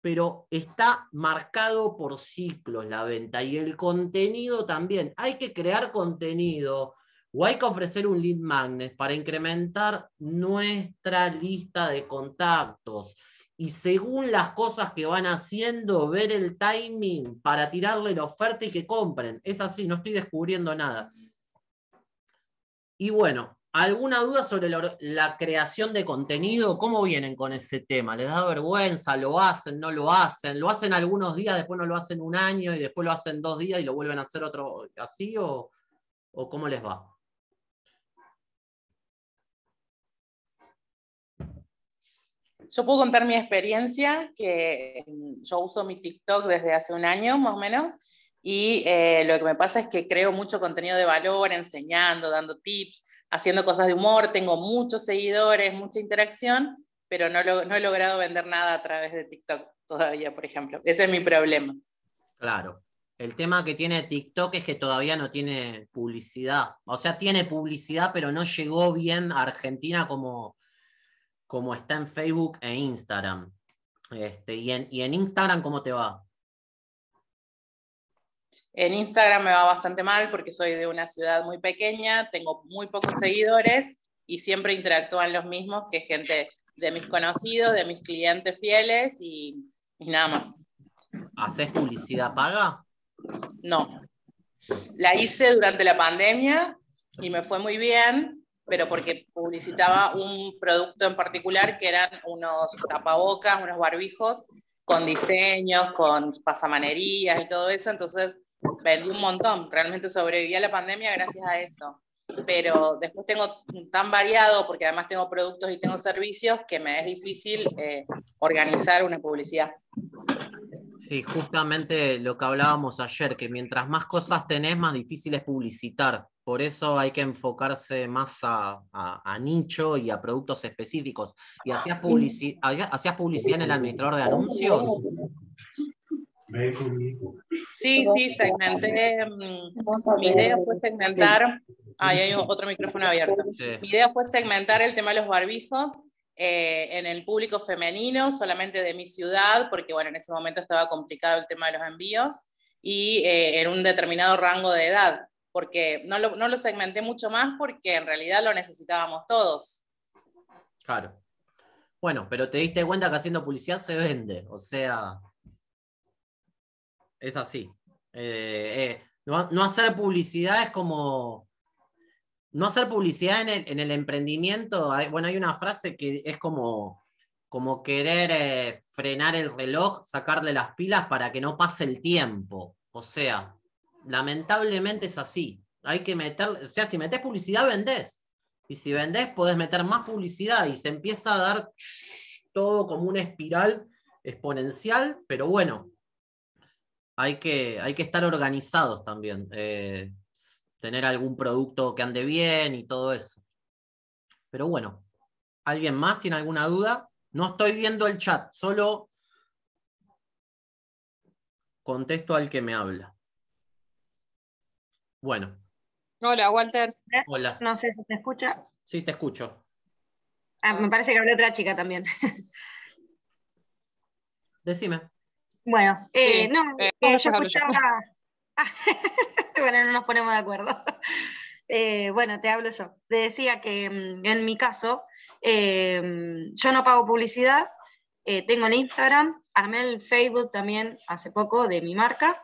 Pero está marcado por ciclos la venta y el contenido también. Hay que crear contenido o hay que ofrecer un lead magnet para incrementar nuestra lista de contactos. Y según las cosas que van haciendo, ver el timing para tirarle la oferta y que compren. Es así, no estoy descubriendo nada. Y bueno, ¿Alguna duda sobre la, creación de contenido? ¿Cómo vienen con ese tema? ¿Les da vergüenza? ¿Lo hacen? ¿No lo hacen? ¿Lo hacen algunos días, después no lo hacen un año y después lo hacen dos días y lo vuelven a hacer otro así? ¿O, cómo les va? Yo puedo contar mi experiencia, que em, yo uso mi TikTok desde hace un año más o menos. Y eh, lo que me pasa es que creo mucho contenido de valor, enseñando, dando tips, haciendo cosas de humor, tengo muchos seguidores, mucha interacción, pero no, lo, no he logrado vender nada a través de TikTok todavía, por ejemplo. Ese es mi problema. Claro. El tema que tiene TikTok es que todavía no tiene publicidad. O sea, tiene publicidad, pero no llegó bien a Argentina como, como está en Facebook e Instagram. Este, y, y en Instagram, ¿cómo te va? En Instagram me va bastante mal porque soy de una ciudad muy pequeña, tengo muy pocos seguidores y siempre interactúan los mismos que gente de mis conocidos, de mis clientes fieles y, nada más. ¿Haces publicidad paga? No. La hice durante la pandemia y me fue muy bien, pero porque publicitaba un producto en particular que eran unos tapabocas, unos barbijos con diseños, con pasamanerías y todo eso, entonces vendí un montón, realmente sobreviví a la pandemia gracias a eso. Pero después tengo tan variado, porque además tengo productos y tengo servicios, que me es difícil eh, organizar una publicidad. Sí, justamente lo que hablábamos ayer, que mientras más cosas tenés, más difícil es publicitar. Por eso hay que enfocarse más a, nicho y a productos específicos. ¿Y hacías, hacías publicidad en el administrador de anuncios? Sí, sí, segmenté. Mm, mi idea fue segmentar. Ahí hay otro micrófono abierto. Mi idea fue segmentar el tema de los barbijos eh, en el público femenino, solamente de mi ciudad, porque bueno, en ese momento estaba complicado el tema de los envíos, y eh, en un determinado rango de edad porque no lo, no segmenté mucho más porque en realidad lo necesitábamos todos. Claro. Bueno, pero te diste cuenta que haciendo publicidad se vende, o sea, es así. Eh, eh, no, hacer publicidad es como... No hacer publicidad en el, emprendimiento, bueno, hay una frase que es como, como querer eh, frenar el reloj, sacarle las pilas para que no pase el tiempo. O sea, Lamentablemente es así. Hay que meter, o sea, si metes publicidad, vendés. Y si vendés, podés meter más publicidad y se empieza a dar todo como una espiral exponencial, pero bueno, hay que, hay que estar organizados también, eh, tener algún producto que ande bien y todo eso. Pero bueno, ¿alguien más tiene alguna duda? No estoy viendo el chat, solo contesto al que me habla. Bueno. Hola, Walter. Hola. No sé si te escucha. Sí, te escucho. Ah, me parece que habló otra chica también. Decime. Bueno, eh, no, eh, eh, yo escuchaba... Ah, bueno, no nos ponemos de acuerdo. bueno, te hablo yo. Te decía que mm, en mi caso, em, yo no pago publicidad, tengo en Instagram, armé el Facebook también hace poco de mi marca,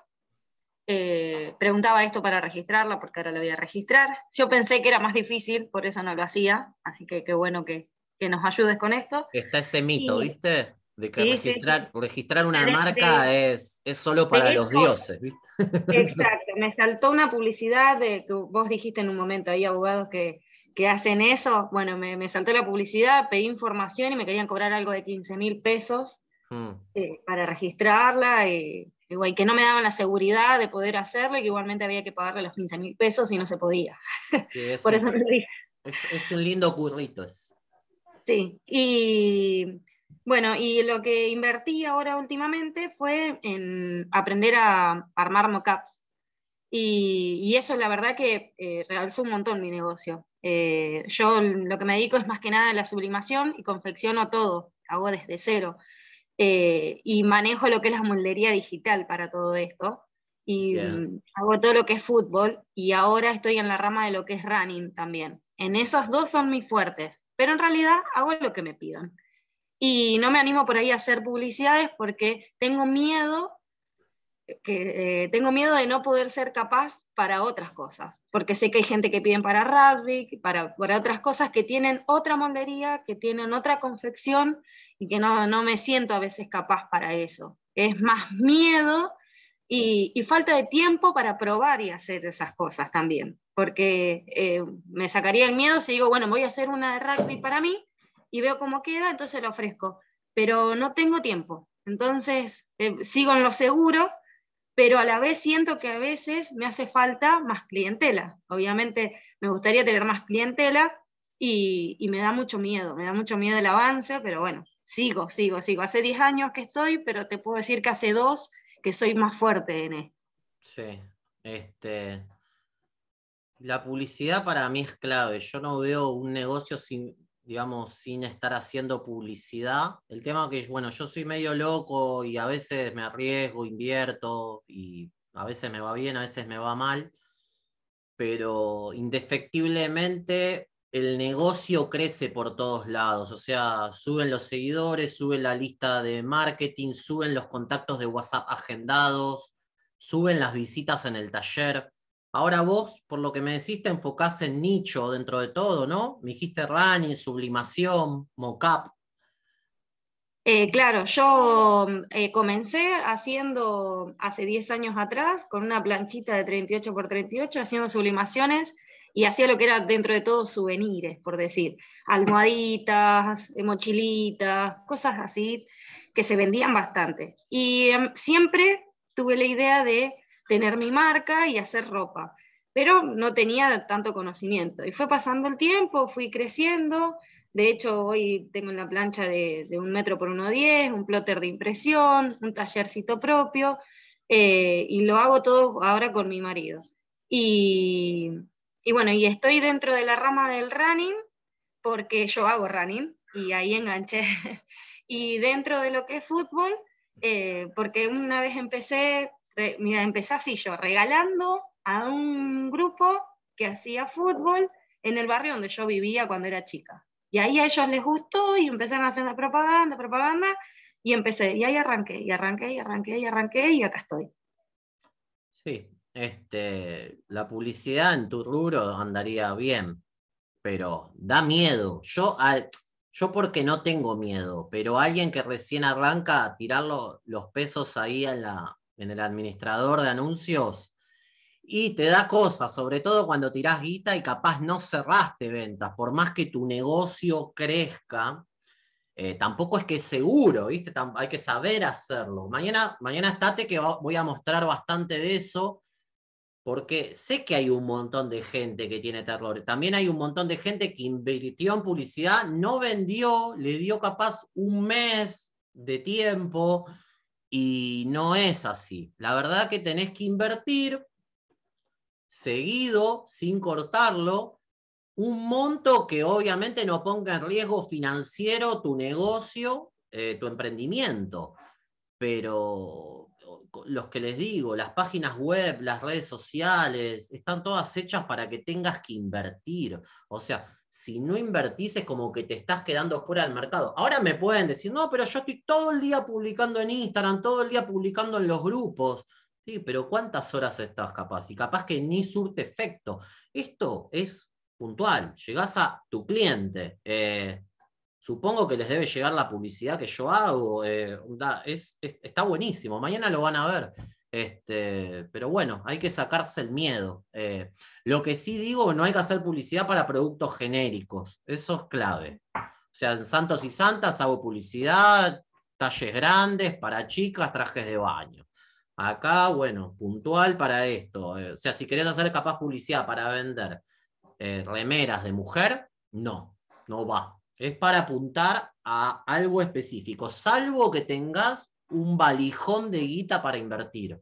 eh, preguntaba esto para registrarla, porque ahora la voy a registrar. Yo pensé que era más difícil, por eso no lo hacía, así que qué bueno que, nos ayudes con esto. Está ese mito, ¿viste? De que registrar, una marca es, es, solo para los dioses, ¿viste? Exacto, me saltó una publicidad de que vos dijiste en un momento, hay abogados que, hacen eso. Bueno, me, me, saltó la publicidad, pedí información y me querían cobrar algo de 15 mil pesos hmm. eh, para registrarla y igual que no me daban la seguridad de poder hacerlo y que igualmente había que pagarle los 15 mil pesos y no se podía. es Por un, eso es, es, un lindo currito. Sí, y bueno, y lo que invertí ahora últimamente fue en aprender a armar mockups. Y, y eso la verdad que eh, realzó un montón mi negocio. Eh, yo lo que me dedico es más que nada a la sublimación y confecciono todo, hago desde cero. Eh, y manejo lo que es la moldería digital para todo esto. Y mm, hago todo lo que es fútbol y ahora estoy en la rama de lo que es running también. En esos dos son mis fuertes, pero en realidad hago lo que me pidan. Y no me animo por ahí a hacer publicidades porque tengo miedo que eh, tengo miedo de no poder ser capaz para otras cosas, porque sé que hay gente que piden para rugby, para, para otras cosas que tienen otra moldería, que tienen otra confección y que no, no me siento a veces capaz para eso. Es más miedo y, falta de tiempo para probar y hacer esas cosas también, porque eh, me sacaría el miedo si digo, bueno, voy a hacer una de rugby para mí y veo cómo queda, entonces lo ofrezco, pero no tengo tiempo. Entonces, eh, sigo en lo seguro pero a la vez siento que a veces me hace falta más clientela. Obviamente me gustaría tener más clientela y, me da mucho miedo, me da mucho miedo el avance, pero bueno, sigo, sigo, sigo. Hace 10 años que estoy, pero te puedo decir que hace dos que soy más fuerte en esto. Sí, este... La publicidad para mí es clave. Yo no veo un negocio sin, digamos, sin estar haciendo publicidad. El tema que, bueno, yo soy medio loco y a veces me arriesgo, invierto y a veces me va bien, a veces me va mal, pero indefectiblemente el negocio crece por todos lados, o sea, suben los seguidores, suben la lista de marketing, suben los contactos de WhatsApp agendados, suben las visitas en el taller. Ahora vos, por lo que me decís, te enfocás en nicho dentro de todo, ¿no? Me dijiste running, sublimación, mock-up. Eh, claro, yo eh, comencé haciendo hace 10 años atrás con una planchita de 38 x 38 haciendo sublimaciones y hacía lo que era dentro de todo souvenirs, por decir, almohaditas, eh, mochilitas, cosas así que se vendían bastante. Y em, siempre tuve la idea de tener mi marca y hacer ropa, pero no tenía tanto conocimiento. Y fue pasando el tiempo, fui creciendo, de hecho hoy tengo una la plancha de, un metro por 1,10, un plotter de impresión, un tallercito propio, eh, y lo hago todo ahora con mi marido. Y, bueno, y estoy dentro de la rama del running, porque yo hago running, y ahí enganché. y dentro de lo que es fútbol, eh, porque una vez empecé empecé así yo, regalando a un grupo que hacía fútbol en el barrio donde yo vivía cuando era chica. Y ahí a ellos les gustó y empezaron a hacer la propaganda, propaganda, y empecé. Y ahí arranqué, y arranqué, y arranqué, y arranqué, y acá estoy. Sí, este, la publicidad en tu rubro andaría bien, pero da miedo. Yo, ah, yo porque no tengo miedo, pero alguien que recién arranca a tirar los pesos ahí en la, en el administrador de anuncios y te da cosas, sobre todo cuando tirás guita y capaz no cerraste ventas, por más que tu negocio crezca, eh, tampoco es que es seguro, ¿viste? hay que saber hacerlo. Mañana, mañana estate que voy a mostrar bastante de eso, porque sé que hay un montón de gente que tiene terror. También hay un montón de gente que invirtió en publicidad, no vendió, le dio capaz un mes de tiempo, y no es así. La verdad que tenés que invertir seguido, sin cortarlo, un monto que obviamente no ponga en riesgo financiero tu negocio, eh, tu emprendimiento. Pero los que les digo, las páginas web, las redes sociales, están todas hechas para que tengas que invertir. O sea, si no invertís es como que te estás quedando fuera del mercado. Ahora me pueden decir, no, pero yo estoy todo el día publicando en Instagram, todo el día publicando en los grupos. Sí, pero ¿cuántas horas estás capaz? Y capaz que ni surte efecto. Esto es puntual. Llegás a tu cliente. Eh, supongo que les debe llegar la publicidad que yo hago. Eh, está buenísimo. Mañana lo van a ver. Este, pero bueno, hay que sacarse el miedo. Eh, lo que sí digo, no hay que hacer publicidad para productos genéricos. Eso es clave. O sea, en Santos y Santas hago publicidad, talles grandes para chicas, trajes de baño. Acá, bueno, puntual para esto. Eh, o sea, si querés hacer capaz publicidad para vender eh, remeras de mujer, no, no va. Es para apuntar a algo específico, salvo que tengas un valijón de guita para invertir.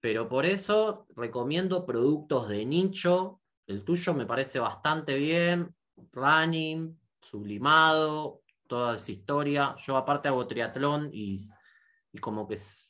Pero por eso recomiendo productos de nicho. El tuyo me parece bastante bien. Running, sublimado, toda esa historia. Yo aparte hago triatlón y, como que es,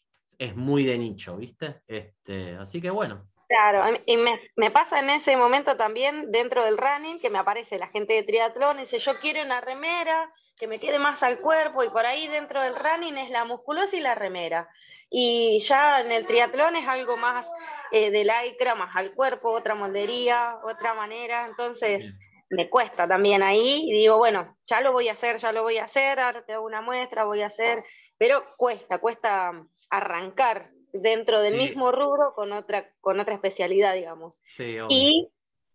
muy de nicho, ¿viste? Este, así que bueno. Claro, y me, me, pasa en ese momento también dentro del running que me aparece la gente de triatlón y dice, yo quiero una remera que me quede más al cuerpo y por ahí dentro del running es la musculosa y la remera. Y ya en el triatlón es algo más eh, de lycra, más al cuerpo, otra moldería, otra manera. Entonces me cuesta también ahí y digo, bueno, ya lo voy a hacer, ya lo voy a hacer, ahora te hago una muestra, voy a hacer, pero cuesta, cuesta arrancar dentro del mismo rubro con otra, con otra especialidad, digamos. y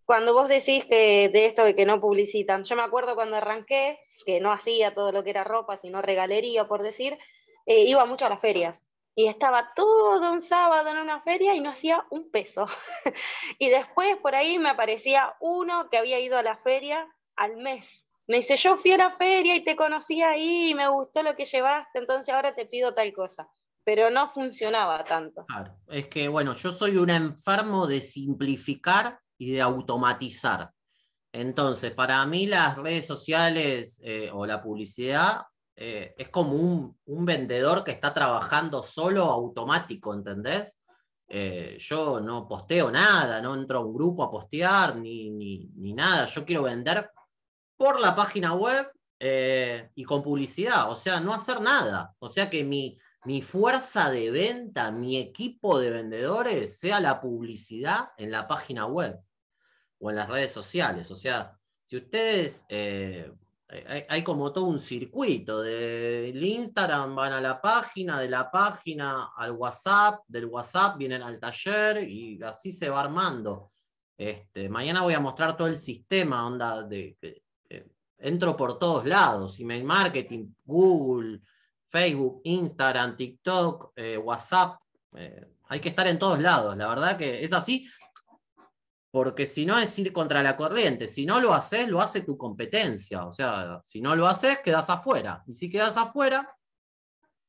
cuando vos decís que de esto de que no publicitan, yo me acuerdo cuando arranqué, que no hacía todo lo que era ropa, sino regalería, por decir, eh, iba mucho a las ferias. Y estaba todo un sábado en una feria y no hacía un peso. y después por ahí me aparecía uno que había ido a la feria al mes. Me dice, yo fui a la feria y te conocí ahí y me gustó lo que llevaste, entonces ahora te pido tal cosa. Pero no funcionaba tanto. Claro, es que bueno, yo soy un enfermo de simplificar y de automatizar. Entonces, para mí las redes sociales eh, o la publicidad eh, es como un, vendedor que está trabajando solo automático, ¿entendés? Eh, yo no posteo nada, no entro a un grupo a postear ni, nada. Yo quiero vender por la página web y con publicidad, o sea, no hacer nada. O sea que mi fuerza de venta, mi equipo de vendedores sea la publicidad en la página web o en las redes sociales. O sea, si ustedes, eh, hay, como todo un circuito, del Instagram van a la página, de la página al WhatsApp, del WhatsApp vienen al taller y así se va armando. Este, mañana voy a mostrar todo el sistema, onda, de, eh, entro por todos lados, email marketing, Google, Facebook, Instagram, TikTok, eh, WhatsApp. hay que estar en todos lados, la verdad que es así porque si no es ir contra la corriente, si no lo haces, lo hace tu competencia, o sea, si no lo haces, quedas afuera, y si quedas afuera,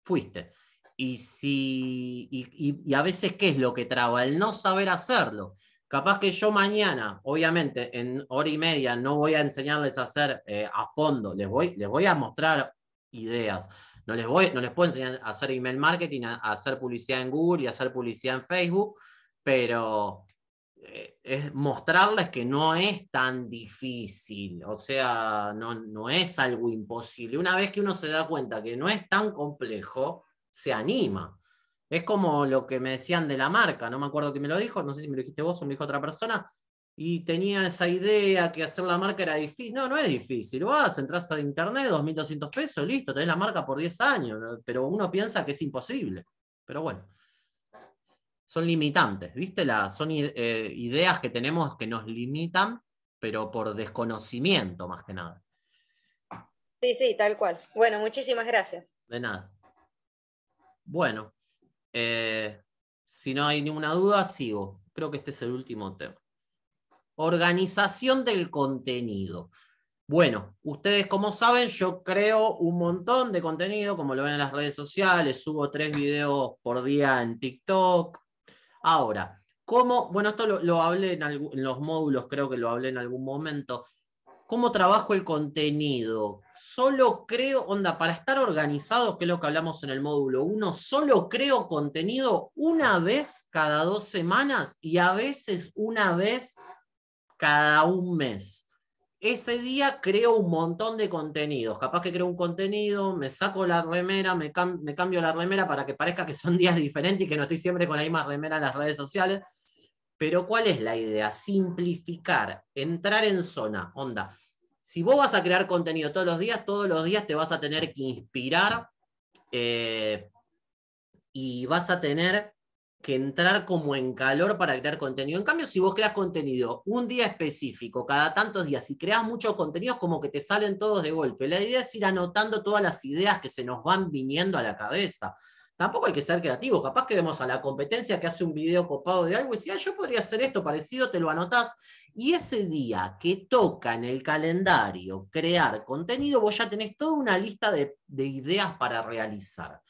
fuiste. Y, si, a veces, ¿qué es lo que traba? El no saber hacerlo. Capaz que yo mañana, obviamente, en hora y media, no voy a enseñarles a hacer eh, a fondo, les voy, les voy a mostrar ideas. No les, voy, no les puedo enseñar a hacer email marketing, a hacer publicidad en Google y a hacer publicidad en Facebook, pero eh, es mostrarles que no es tan difícil, o sea, no, es algo imposible. Una vez que uno se da cuenta que no es tan complejo, se anima. Es como lo que me decían de la marca, no me acuerdo quién me lo dijo, no sé si me lo dijiste vos o me dijo otra persona, y tenía esa idea que hacer la marca era difícil. No, no es difícil, vas, entras a internet, 2.200 pesos, listo, tenés la marca por 10 años, pero uno piensa que es imposible. Pero bueno son limitantes, ¿viste? son eh, ideas que tenemos que nos limitan, pero por desconocimiento más que nada. Sí, sí, tal cual. Bueno, muchísimas gracias. De nada. Bueno, eh, si no hay ninguna duda, sigo. Creo que este es el último tema. Organización del contenido. Bueno, ustedes como saben, yo creo un montón de contenido, como lo ven en las redes sociales, subo tres videos por día en TikTok, Ahora, ¿cómo? Bueno, esto lo, hablé en, en los módulos, creo que lo hablé en algún momento. ¿Cómo trabajo el contenido? Solo creo, onda, para estar organizado, que es lo que hablamos en el módulo 1, solo creo contenido una vez cada dos semanas y a veces una vez cada un mes. Ese día creo un montón de contenidos. Capaz que creo un contenido, me saco la remera, me, cambio la remera para que parezca que son días diferentes y que no estoy siempre con la misma remera en las redes sociales. Pero ¿cuál es la idea? Simplificar, entrar en zona, onda. Si vos vas a crear contenido todos los días, todos los días te vas a tener que inspirar eh, y vas a tener que entrar como en calor para crear contenido. En cambio, si vos creas contenido un día específico, cada tantos días, y creas muchos contenidos, como que te salen todos de golpe. La idea es ir anotando todas las ideas que se nos van viniendo a la cabeza. Tampoco hay que ser creativo, capaz que vemos a la competencia que hace un video copado de algo y decía, yo podría hacer esto parecido, te lo anotás. Y ese día que toca en el calendario crear contenido, vos ya tenés toda una lista de ideas para realizar.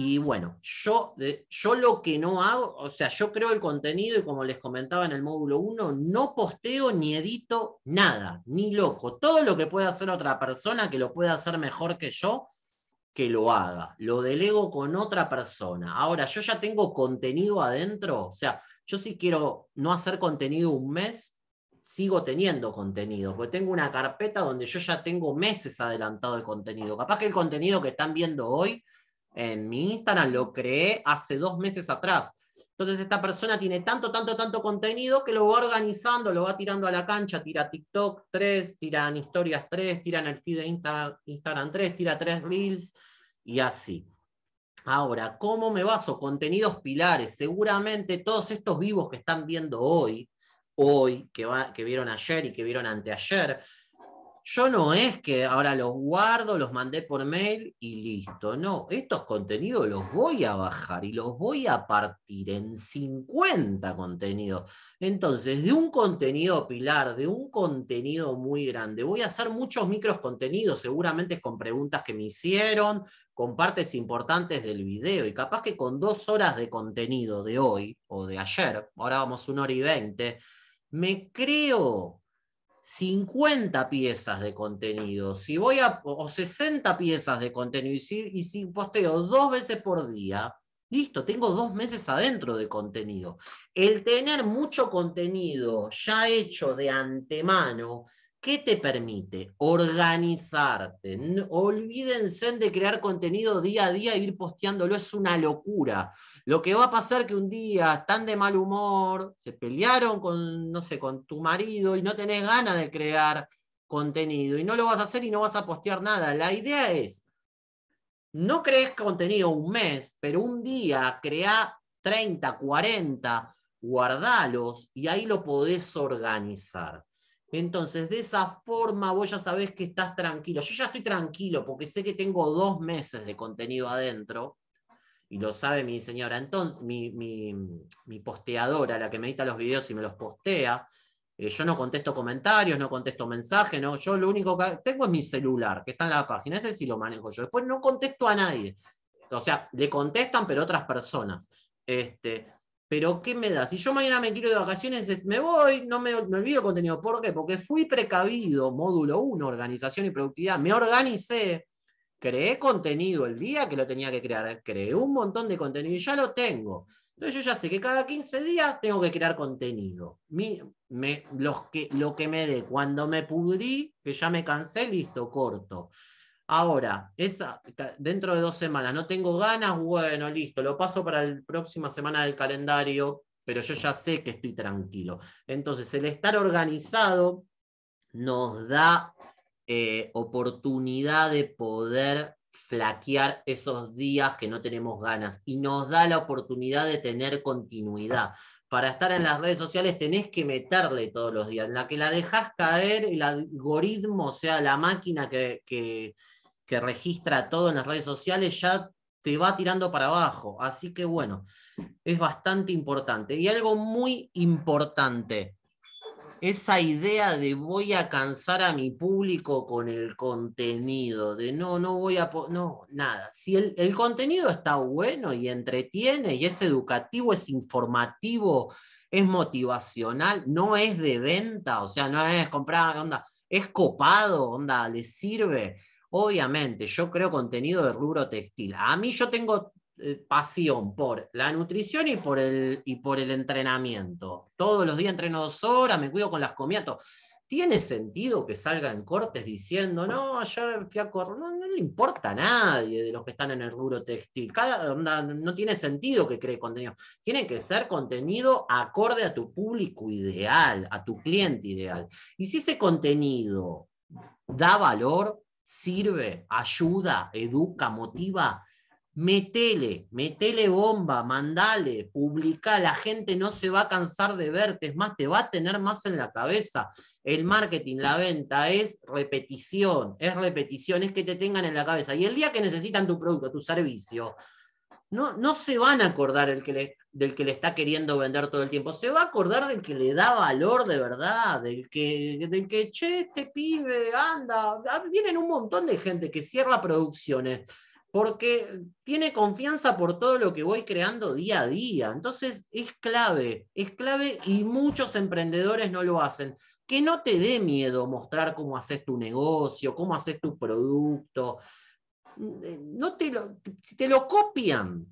Y bueno, yo, yo lo que no hago, o sea, yo creo el contenido y como les comentaba en el módulo 1, no posteo ni edito nada, ni loco. Todo lo que pueda hacer otra persona que lo pueda hacer mejor que yo, que lo haga. Lo delego con otra persona. Ahora, yo ya tengo contenido adentro, o sea, yo si quiero no hacer contenido un mes, sigo teniendo contenido, porque tengo una carpeta donde yo ya tengo meses adelantado el contenido. Capaz que el contenido que están viendo hoy en mi Instagram, lo creé hace dos meses atrás. Entonces esta persona tiene tanto, tanto, tanto contenido que lo va organizando, lo va tirando a la cancha, tira TikTok 3, tiran historias 3, tiran el feed de Instagram 3, tira 3 reels y así. Ahora, ¿cómo me baso? Contenidos pilares. Seguramente todos estos vivos que están viendo hoy, hoy, que vieron ayer y que vieron anteayer, yo no es que ahora los guardo, los mandé por mail y listo. No, estos contenidos los voy a bajar y los voy a partir en 50 contenidos. Entonces, de un contenido pilar, de un contenido muy grande, voy a hacer muchos micros contenidos, seguramente con preguntas que me hicieron, con partes importantes del video y capaz que con dos horas de contenido de hoy o de ayer, ahora vamos una hora y veinte, me creo 50 piezas de contenido, si voy a, o 60 piezas de contenido, y y si posteo dos veces por día, listo, tengo dos meses adentro de contenido. El tener mucho contenido ya hecho de antemano ¿Qué te permite? Organizarte. olvídense de crear contenido día a día e ir posteándolo. Es una locura. Lo que va a pasar que un día están de mal humor, se pelearon con, no sé, con tu marido y no tenés ganas de crear contenido y no lo vas a hacer y no vas a postear nada. La idea es, no crees contenido un mes, pero un día crea 30, 40, guardalos y ahí lo podés organizar. Entonces, de esa forma vos ya sabés que estás tranquilo. Yo ya estoy tranquilo porque sé que tengo dos meses de contenido adentro, y lo sabe mi señora, entonces, mi, posteadora, la que me edita los videos y me los postea. Eh, yo no contesto comentarios, no contesto mensajes, no, yo lo único que tengo es mi celular, que está en la página, ese sí lo manejo yo. Después no contesto a nadie. O sea, le contestan, pero otras personas. Este, pero ¿qué me da? Si yo mañana me quiero de vacaciones, me voy, no me, me olvido contenido. ¿Por qué? Porque fui precavido, módulo 1, organización y productividad. Me organicé, creé contenido el día que lo tenía que crear, creé un montón de contenido y ya lo tengo. Entonces yo ya sé que cada 15 días tengo que crear contenido. me, los que, lo que me dé, cuando me pudrí, que ya me cansé, listo, corto. Ahora, esa, dentro de dos semanas, no tengo ganas, bueno, listo, lo paso para la próxima semana del calendario, pero yo ya sé que estoy tranquilo. Entonces, el estar organizado nos da eh, oportunidad de poder flaquear esos días que no tenemos ganas y nos da la oportunidad de tener continuidad. Para estar en las redes sociales tenés que meterle todos los días, en la que la dejas caer, el algoritmo, o sea, la máquina que, que registra todo en las redes sociales, ya te va tirando para abajo. Así que bueno, es bastante importante. Y algo muy importante, esa idea de voy a cansar a mi público con el contenido, de no, no voy a... No, nada. Si el, contenido está bueno y entretiene y es educativo, es informativo, es motivacional, no es de venta, o sea, no es comprar, onda, es copado, onda, le sirve Obviamente, yo creo contenido de rubro textil. A mí yo tengo eh, pasión por la nutrición y por, el, y por el entrenamiento. Todos los días entreno dos horas, me cuido con las comidas. ¿Tiene sentido que salgan cortes diciendo, no, ayer fui a No, le importa a nadie de los que están en el rubro textil. Cada, no, no tiene sentido que cree contenido. Tiene que ser contenido acorde a tu público ideal, a tu cliente ideal. Y si ese contenido da valor, sirve, ayuda, educa, motiva, metele, metele bomba, mandale, publica, la gente no se va a cansar de verte, es más, te va a tener más en la cabeza. El marketing, la venta es repetición, es repetición, es que te tengan en la cabeza. Y el día que necesitan tu producto, tu servicio, no, se van a acordar del que, le, del que le está queriendo vender todo el tiempo, se va a acordar del que le da valor de verdad, del que, del que che, este pibe, anda, ah, vienen un montón de gente que cierra producciones porque tiene confianza por todo lo que voy creando día a día. Entonces es clave, es clave y muchos emprendedores no lo hacen. Que no te dé miedo mostrar cómo haces tu negocio, cómo haces tu producto. Eh, no te lo, si te lo copian,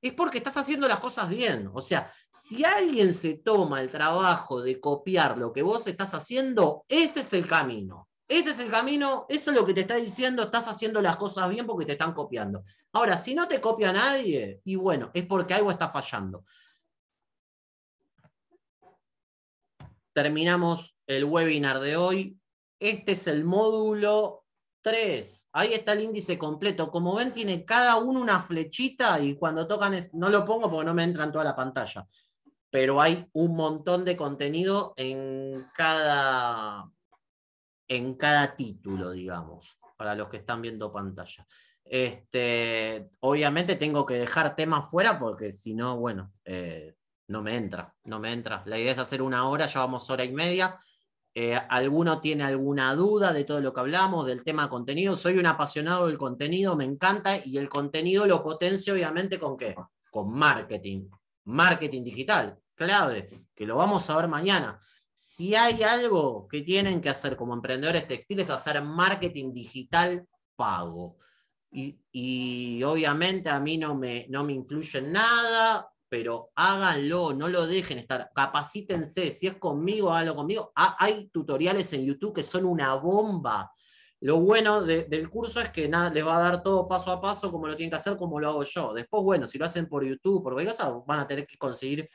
es porque estás haciendo las cosas bien. O sea, si alguien se toma el trabajo de copiar lo que vos estás haciendo, ese es el camino. Ese es el camino, eso es lo que te está diciendo, estás haciendo las cosas bien porque te están copiando. Ahora, si no te copia nadie, y bueno, es porque algo está fallando. Terminamos el webinar de hoy. Este es el módulo Ahí está el índice completo. Como ven, tiene cada uno una flechita y cuando tocan, es... no lo pongo porque no me entra en toda la pantalla, pero hay un montón de contenido en cada, en cada título, digamos, para los que están viendo pantalla. Este, obviamente tengo que dejar temas fuera porque si no, bueno, eh, no me entra, no me entra. La idea es hacer una hora, ya vamos hora y media. Eh, ¿Alguno tiene alguna duda de todo lo que hablamos, del tema contenido? Soy un apasionado del contenido, me encanta y el contenido lo potencio obviamente con qué? Con marketing. Marketing digital, clave, que lo vamos a ver mañana. Si hay algo que tienen que hacer como emprendedores textiles, hacer marketing digital pago. Y, obviamente a mí no me, no me influye en nada, pero háganlo, no lo dejen estar, capacítense, si es conmigo, háganlo conmigo. hay tutoriales en YouTube que son una bomba. Lo bueno del curso es que les va a dar todo paso a paso, como lo tienen que hacer, como lo hago yo. Después, bueno, si lo hacen por YouTube, por cosa, van a tener que conseguir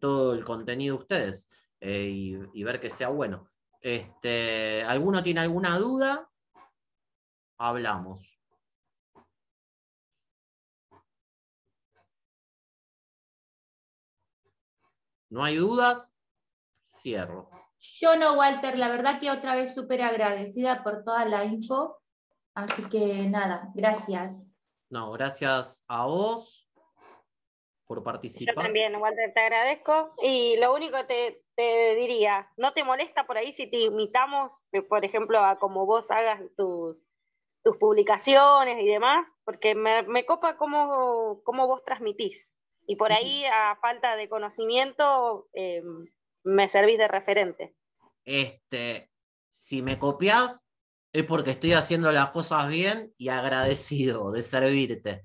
todo el contenido de ustedes eh, y, ver que sea bueno. Este, ¿Alguno tiene alguna duda? Hablamos. ¿No hay dudas? Cierro. Yo no, Walter, la verdad que otra vez súper agradecida por toda la info. Así que nada, gracias. No, gracias a vos por participar. Yo también, Walter, te agradezco. Y lo único que te, diría, ¿no te molesta por ahí si te imitamos, eh, por ejemplo, a como vos hagas tus, tus publicaciones y demás? Porque me, copa cómo vos transmitís. Y por ahí, a falta de conocimiento, em, me servís de referente. Este, si me copias, es porque estoy haciendo las cosas bien y agradecido de servirte.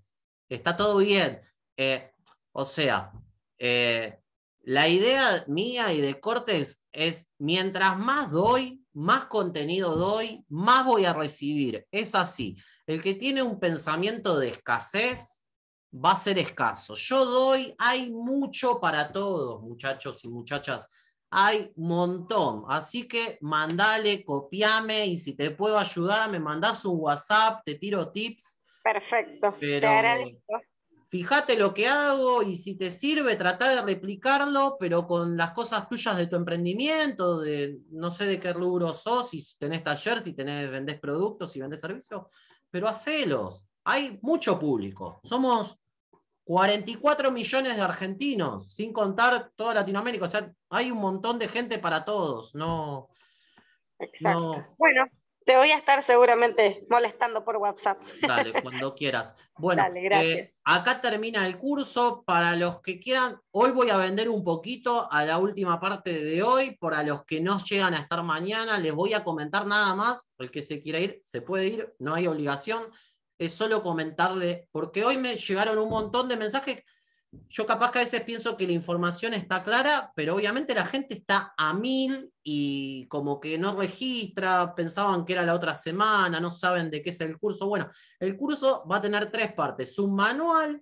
Está todo bien. Eh, o sea, eh, la idea mía y de Cortex es mientras más doy, más contenido doy, más voy a recibir. Es así. El que tiene un pensamiento de escasez va a ser escaso. Yo doy, hay mucho para todos, muchachos y muchachas. Hay montón. Así que mandale, copiame y si te puedo ayudar, me mandas un WhatsApp, te tiro tips. Perfecto. Pero, Fíjate lo que hago y si te sirve, trata de replicarlo, pero con las cosas tuyas de tu emprendimiento, de no sé de qué rubro sos, si tenés taller, si tenés, vendés productos, si vendés servicios, pero hacelos hay mucho público. Somos 44 millones de argentinos, sin contar toda Latinoamérica. O sea, hay un montón de gente para todos. No. Exacto. Bueno, te voy a estar seguramente molestando por WhatsApp. Dale, cuando quieras. Bueno, eh, acá termina el curso. Para los que quieran, hoy voy a vender un poquito a la última parte de hoy. Para los que no llegan a estar mañana, les voy a comentar nada más. El que se quiera ir, se puede ir, no hay obligación es solo comentarle, porque hoy me llegaron un montón de mensajes. Yo capaz que a veces pienso que la información está clara, pero obviamente la gente está a mil y como que no registra, pensaban que era la otra semana, no saben de qué es el curso. Bueno, el curso va a tener tres partes, un manual,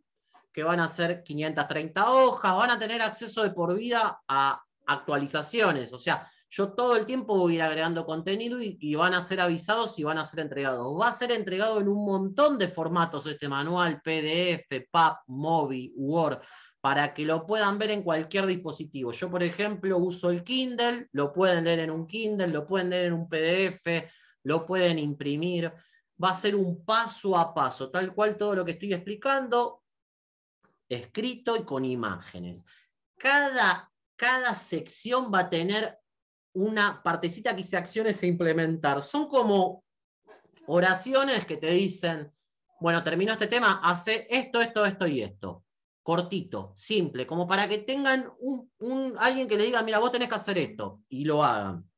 que van a ser 530 hojas, van a tener acceso de por vida a actualizaciones, o sea, yo todo el tiempo voy a ir agregando contenido y, van a ser avisados y van a ser entregados. Va a ser entregado en un montón de formatos este manual, PDF, PAP, Mobi, Word, para que lo puedan ver en cualquier dispositivo. Yo, por ejemplo, uso el Kindle, lo pueden leer en un Kindle, lo pueden leer en un PDF, lo pueden imprimir. Va a ser un paso a paso, tal cual todo lo que estoy explicando, escrito y con imágenes. Cada, cada sección va a tener una partecita que se acciones e implementar. Son como oraciones que te dicen, bueno, termino este tema, hace esto, esto, esto y esto. Cortito, simple, como para que tengan un, alguien que le diga, mira, vos tenés que hacer esto, y lo hagan.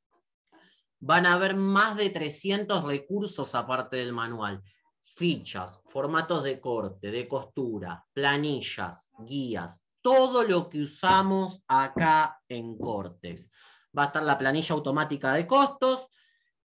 Van a haber más de 300 recursos aparte del manual. Fichas, formatos de corte, de costura, planillas, guías, todo lo que usamos acá en cortes va a estar la planilla automática de costos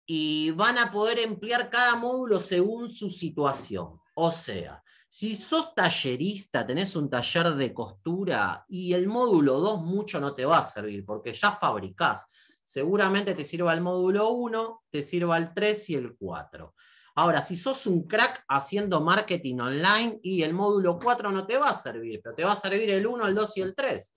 y van a poder emplear cada módulo según su situación. O sea, si sos tallerista, tenés un taller de costura y el módulo 2 mucho no te va a servir porque ya fabricás. Seguramente te sirva el módulo 1, te sirva el 3 y el 4. Ahora, si sos un crack haciendo marketing online y el módulo 4 no te va a servir, pero te va a servir el 1, el 2 y el 3.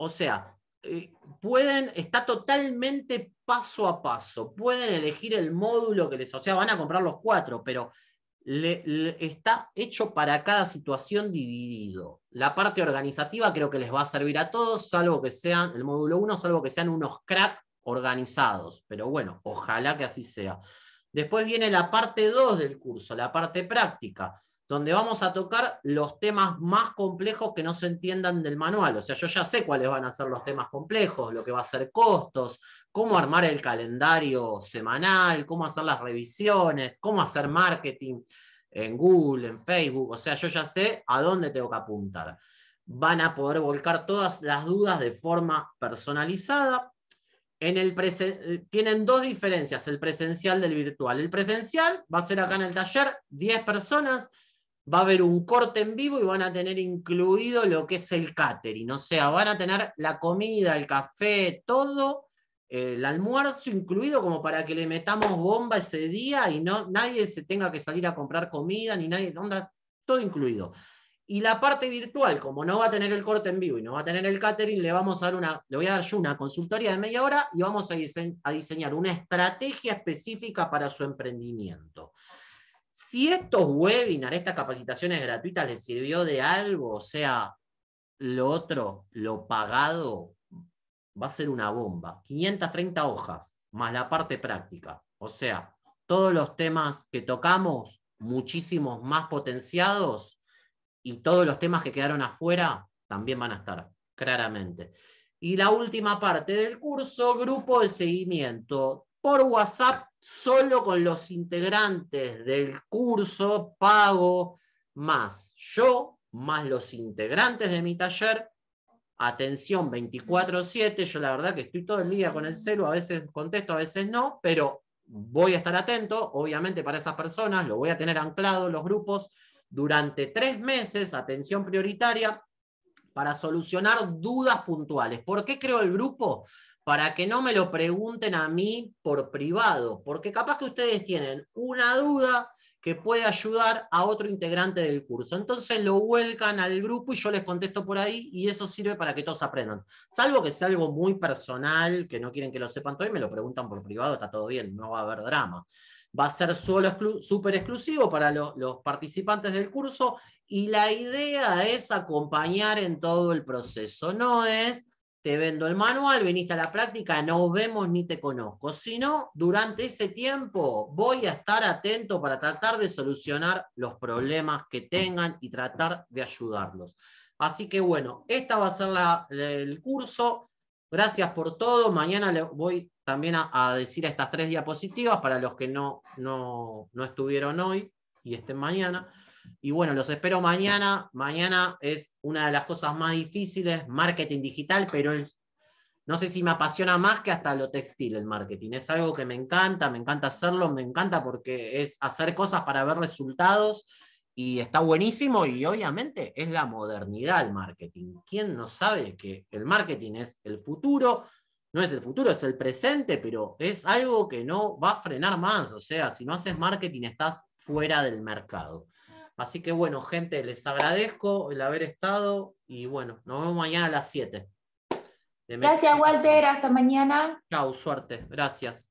O sea, eh, pueden, está totalmente paso a paso, pueden elegir el módulo que les, o sea, van a comprar los cuatro, pero le, está hecho para cada situación dividido. La parte organizativa creo que les va a servir a todos, salvo que sean, el módulo 1, salvo que sean unos crack organizados, pero bueno, ojalá que así sea. Después viene la parte 2 del curso, la parte práctica donde vamos a tocar los temas más complejos que no se entiendan del manual. O sea, yo ya sé cuáles van a ser los temas complejos, lo que va a ser costos, cómo armar el calendario semanal, cómo hacer las revisiones, cómo hacer marketing en Google, en Facebook. O sea, yo ya sé a dónde tengo que apuntar. Van a poder volcar todas las dudas de forma personalizada. En el tienen dos diferencias, el presencial del virtual. El presencial va a ser acá en el taller, 10 personas, va a haber un corte en vivo y van a tener incluido lo que es el catering. O sea, van a tener la comida, el café, todo, eh, el almuerzo incluido como para que le metamos bomba ese día y no, nadie se tenga que salir a comprar comida, ni nadie, onda, todo incluido. Y la parte virtual, como no va a tener el corte en vivo y no va a tener el catering, le, vamos a dar le voy a dar yo una consultoría de media hora y vamos a diseñar una estrategia específica para su emprendimiento. Si estos webinars, estas capacitaciones gratuitas les sirvió de algo, o sea, lo otro, lo pagado, va a ser una bomba. 530 hojas, más la parte práctica. O sea, todos los temas que tocamos, muchísimos más potenciados, y todos los temas que quedaron afuera también van a estar, claramente. Y la última parte del curso, grupo de seguimiento por WhatsApp solo con los integrantes del curso pago más yo, más los integrantes de mi taller. Atención 24/7, yo la verdad que estoy todo el día con el celu, a veces contesto, a veces no, pero voy a estar atento, obviamente para esas personas, lo voy a tener anclado los grupos durante tres meses, atención prioritaria, para solucionar dudas puntuales. ¿Por qué creo el grupo? Para que no me lo pregunten a mí por privado, porque capaz que ustedes tienen una duda que puede ayudar a otro integrante del curso. Entonces lo vuelcan al grupo y yo les contesto por ahí y eso sirve para que todos aprendan. Salvo que sea algo muy personal, que no quieren que lo sepan todo me lo preguntan por privado, está todo bien, no va a haber drama. Va a ser solo súper exclusivo para los participantes del curso y la idea es acompañar en todo el proceso, no es te vendo el manual, veniste a la práctica, no vemos ni te conozco, sino durante ese tiempo voy a estar atento para tratar de solucionar los problemas que tengan y tratar de ayudarlos. Así que bueno, esta va a ser el curso. Gracias por todo. Mañana le voy también a, a decir estas tres diapositivas para los que no, no estuvieron hoy y estén mañana. Y bueno, los espero mañana. Mañana es una de las cosas más difíciles, marketing digital, pero no sé si me apasiona más que hasta lo textil el marketing. Es algo que me encanta, me encanta hacerlo, me encanta porque es hacer cosas para ver resultados y está buenísimo y obviamente es la modernidad el marketing. ¿Quién no sabe que el marketing es el futuro? No es el futuro, es el presente, pero es algo que no va a frenar más. O sea, si no haces marketing estás fuera del mercado. Así que bueno, gente, les agradezco el haber estado y bueno, nos vemos mañana a las 7. Gracias, Walter. Hasta mañana. Chao, suerte. Gracias.